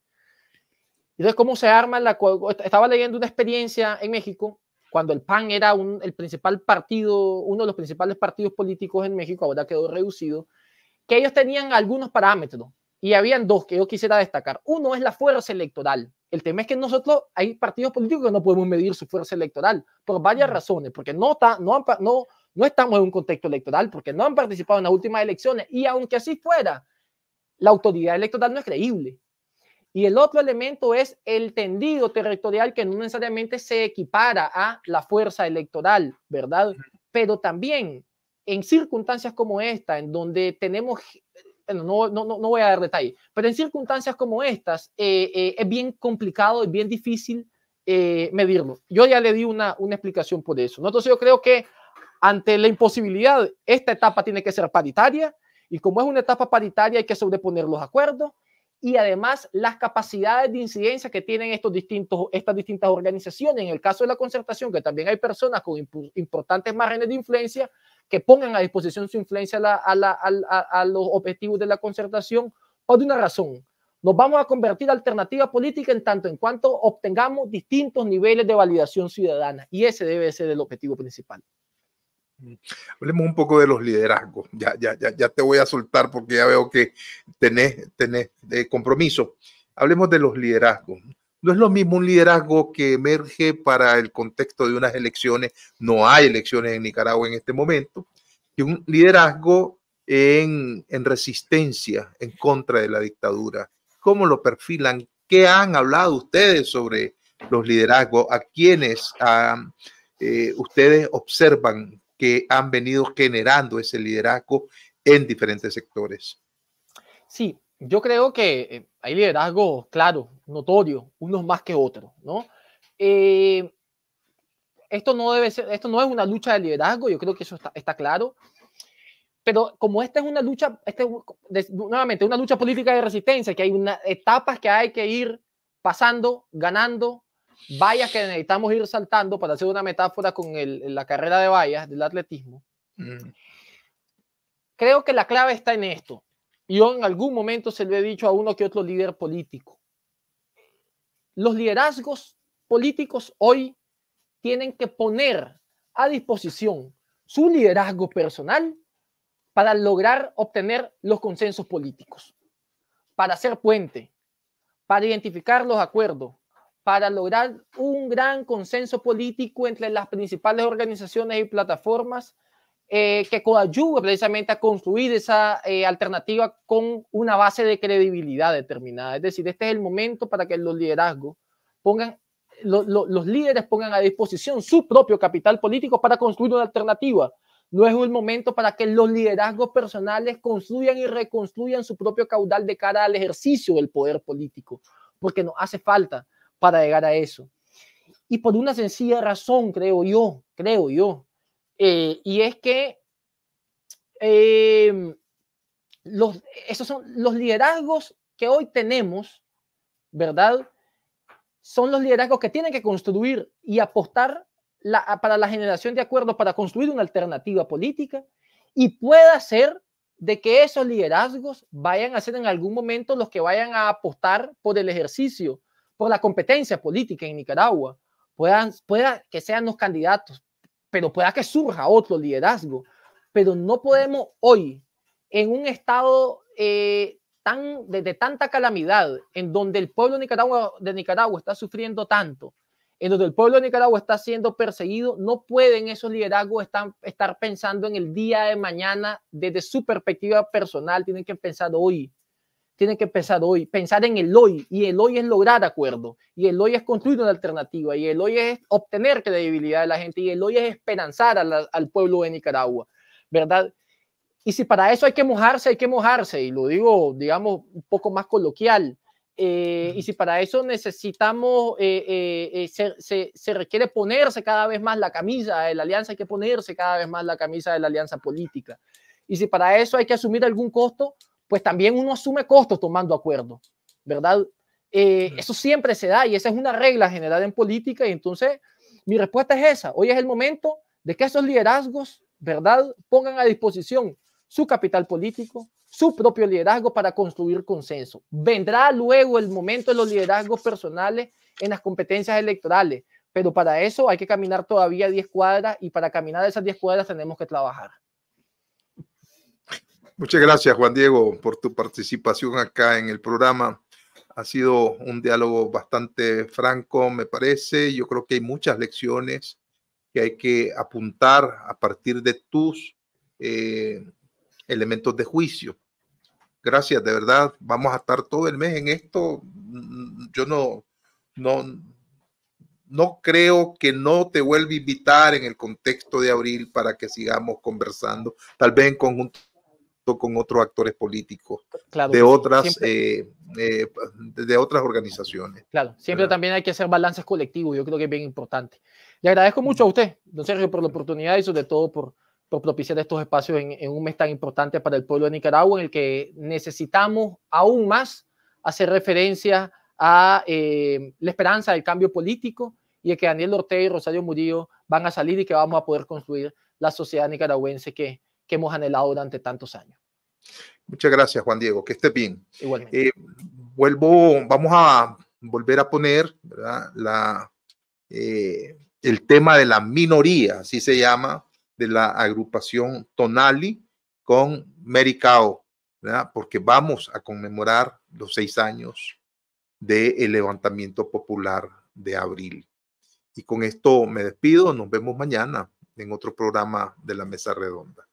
Entonces, ¿cómo se arma la... Estaba leyendo una experiencia en México cuando el PAN era el principal partido, uno de los principales partidos políticos en México, ahora quedó reducido, que ellos tenían algunos parámetros y habían dos que yo quisiera destacar. Uno es la fuerza electoral. El tema es que nosotros hay partidos políticos que no podemos medir su fuerza electoral por varias razones, porque no, está, no, no, no estamos en un contexto electoral, porque no han participado en las últimas elecciones y aunque así fuera, la autoridad electoral no es creíble. Y el otro elemento es el tendido territorial que no necesariamente se equipara a la fuerza electoral, ¿verdad? Pero también en circunstancias como esta, en donde tenemos, no, no, no voy a dar detalle, pero en circunstancias como estas eh, eh, es bien complicado, es bien difícil eh, medirlo. Yo ya le di una, una explicación por eso. Entonces yo creo que ante la imposibilidad, esta etapa tiene que ser paritaria y como es una etapa paritaria hay que sobreponer los acuerdos y además las capacidades de incidencia que tienen estos distintos, estas distintas organizaciones. En el caso de la concertación, que también hay personas con importantes márgenes de influencia que pongan a disposición su influencia a, los objetivos de la concertación por una razón. Nos vamos a convertir alternativa política en tanto en cuanto obtengamos distintos niveles de validación ciudadana y ese debe ser el objetivo principal.
Hablemos un poco de los liderazgos. Ya, ya, te voy a soltar porque ya veo que tenés, de compromiso. Hablemos de los liderazgos. No es lo mismo un liderazgo que emerge para el contexto de unas elecciones, no hay elecciones en Nicaragua en este momento, Y un liderazgo en, resistencia, en contra de la dictadura. ¿Cómo lo perfilan? ¿Qué han hablado ustedes sobre los liderazgos? ¿A quiénes eh, ustedes observan que han venido generando ese liderazgo en diferentes sectores.
Sí, yo creo que eh, hay liderazgo, claro, notorio, unos más que otros, ¿no? Eh, esto no debe ser, esto no es una lucha de liderazgo, yo creo que eso está, claro. Pero como esta es una lucha, este, nuevamente, una lucha política de resistencia, que hay unas etapas que hay que ir pasando, ganando, vallas que necesitamos ir saltando, para hacer una metáfora con la carrera de vallas del atletismo. Mm. Creo que la clave está en esto. Yo en algún momento se lo he dicho a uno que otro líder político. Los liderazgos políticos hoy tienen que poner a disposición su liderazgo personal para lograr obtener los consensos políticos, para ser puente, para identificar los acuerdos, para lograr un gran consenso político entre las principales organizaciones y plataformas eh, que coayude precisamente a construir esa eh, alternativa con una base de credibilidad determinada. Es decir, este es el momento para que los liderazgos pongan, los líderes pongan a disposición su propio capital político para construir una alternativa. No es un momento para que los liderazgos personales construyan y reconstruyan su propio caudal de cara al ejercicio del poder político, porque nos hace falta para llegar a eso. Y por una sencilla razón, creo yo, creo yo, eh, y es que eh, los, esos son los liderazgos que hoy tenemos, ¿verdad? Son los liderazgos que tienen que construir y apostar para la generación de acuerdos para construir una alternativa política y pueda ser de que esos liderazgos vayan a ser en algún momento los que vayan a apostar por el ejercicio por la competencia política en Nicaragua, puedan, pueda que sean los candidatos, pero pueda que surja otro liderazgo. Pero no podemos hoy, en un estado eh, tan, de, tanta calamidad, en donde el pueblo de Nicaragua, está sufriendo tanto, en donde el pueblo de Nicaragua está siendo perseguido, no pueden esos liderazgos estar pensando en el día de mañana desde su perspectiva personal, tienen que pensar hoy tiene que pensar hoy, pensar en el hoy, y el hoy es lograr acuerdo, y el hoy es construir una alternativa, y el hoy es obtener credibilidad de la gente, y el hoy es esperanzar al pueblo de Nicaragua, ¿verdad? Y si para eso hay que mojarse, hay que mojarse, y lo digo, digamos, un poco más coloquial, eh, y si para eso necesitamos, eh, eh, se, se, requiere ponerse cada vez más la camisa de la alianza, hay que ponerse cada vez más la camisa de la alianza política. Y si para eso hay que asumir algún costo, pues también uno asume costos tomando acuerdos, ¿verdad? Eh, eso siempre se da y esa es una regla general en política y entonces mi respuesta es esa. Hoy es el momento de que esos liderazgos, ¿verdad?, pongan a disposición su capital político, su propio liderazgo para construir consenso. Vendrá luego el momento de los liderazgos personales en las competencias electorales, pero para eso hay que caminar todavía 10 cuadras y para caminar esas 10 cuadras tenemos que trabajar.
Muchas gracias, Juan Diego, por tu participación acá en el programa. Ha sido un diálogo bastante franco, me parece. Yo creo que hay muchas lecciones que hay que apuntar a partir de tus eh, elementos de juicio. Gracias, de verdad. Vamos a estar todo el mes en esto. Yo no, no, no creo que no te vuelva a invitar en el contexto de abril para que sigamos conversando, tal vez en conjunto con otros actores políticos de, otras, eh, eh, de otras organizaciones.
Claro, siempre también hay que hacer balances colectivos, yo creo que es bien importante. Le agradezco mucho a usted, don Sergio, por la oportunidad y sobre todo por, propiciar estos espacios en, un mes tan importante para el pueblo de Nicaragua, en el que necesitamos aún más hacer referencia a eh, la esperanza del cambio político y de que Daniel Ortega y Rosario Murillo van a salir y que vamos a poder construir la sociedad nicaragüense que que hemos anhelado durante tantos años.
Muchas gracias, Juan Diego. Que esté bien. Eh, vuelvo, vamos a volver a poner La, eh, el tema de la minoría, así se llama, de la agrupación Tonali con Mericao, porque vamos a conmemorar los seis años del de levantamiento popular de abril. Y con esto me despido, nos vemos mañana en otro programa de la Mesa Redonda.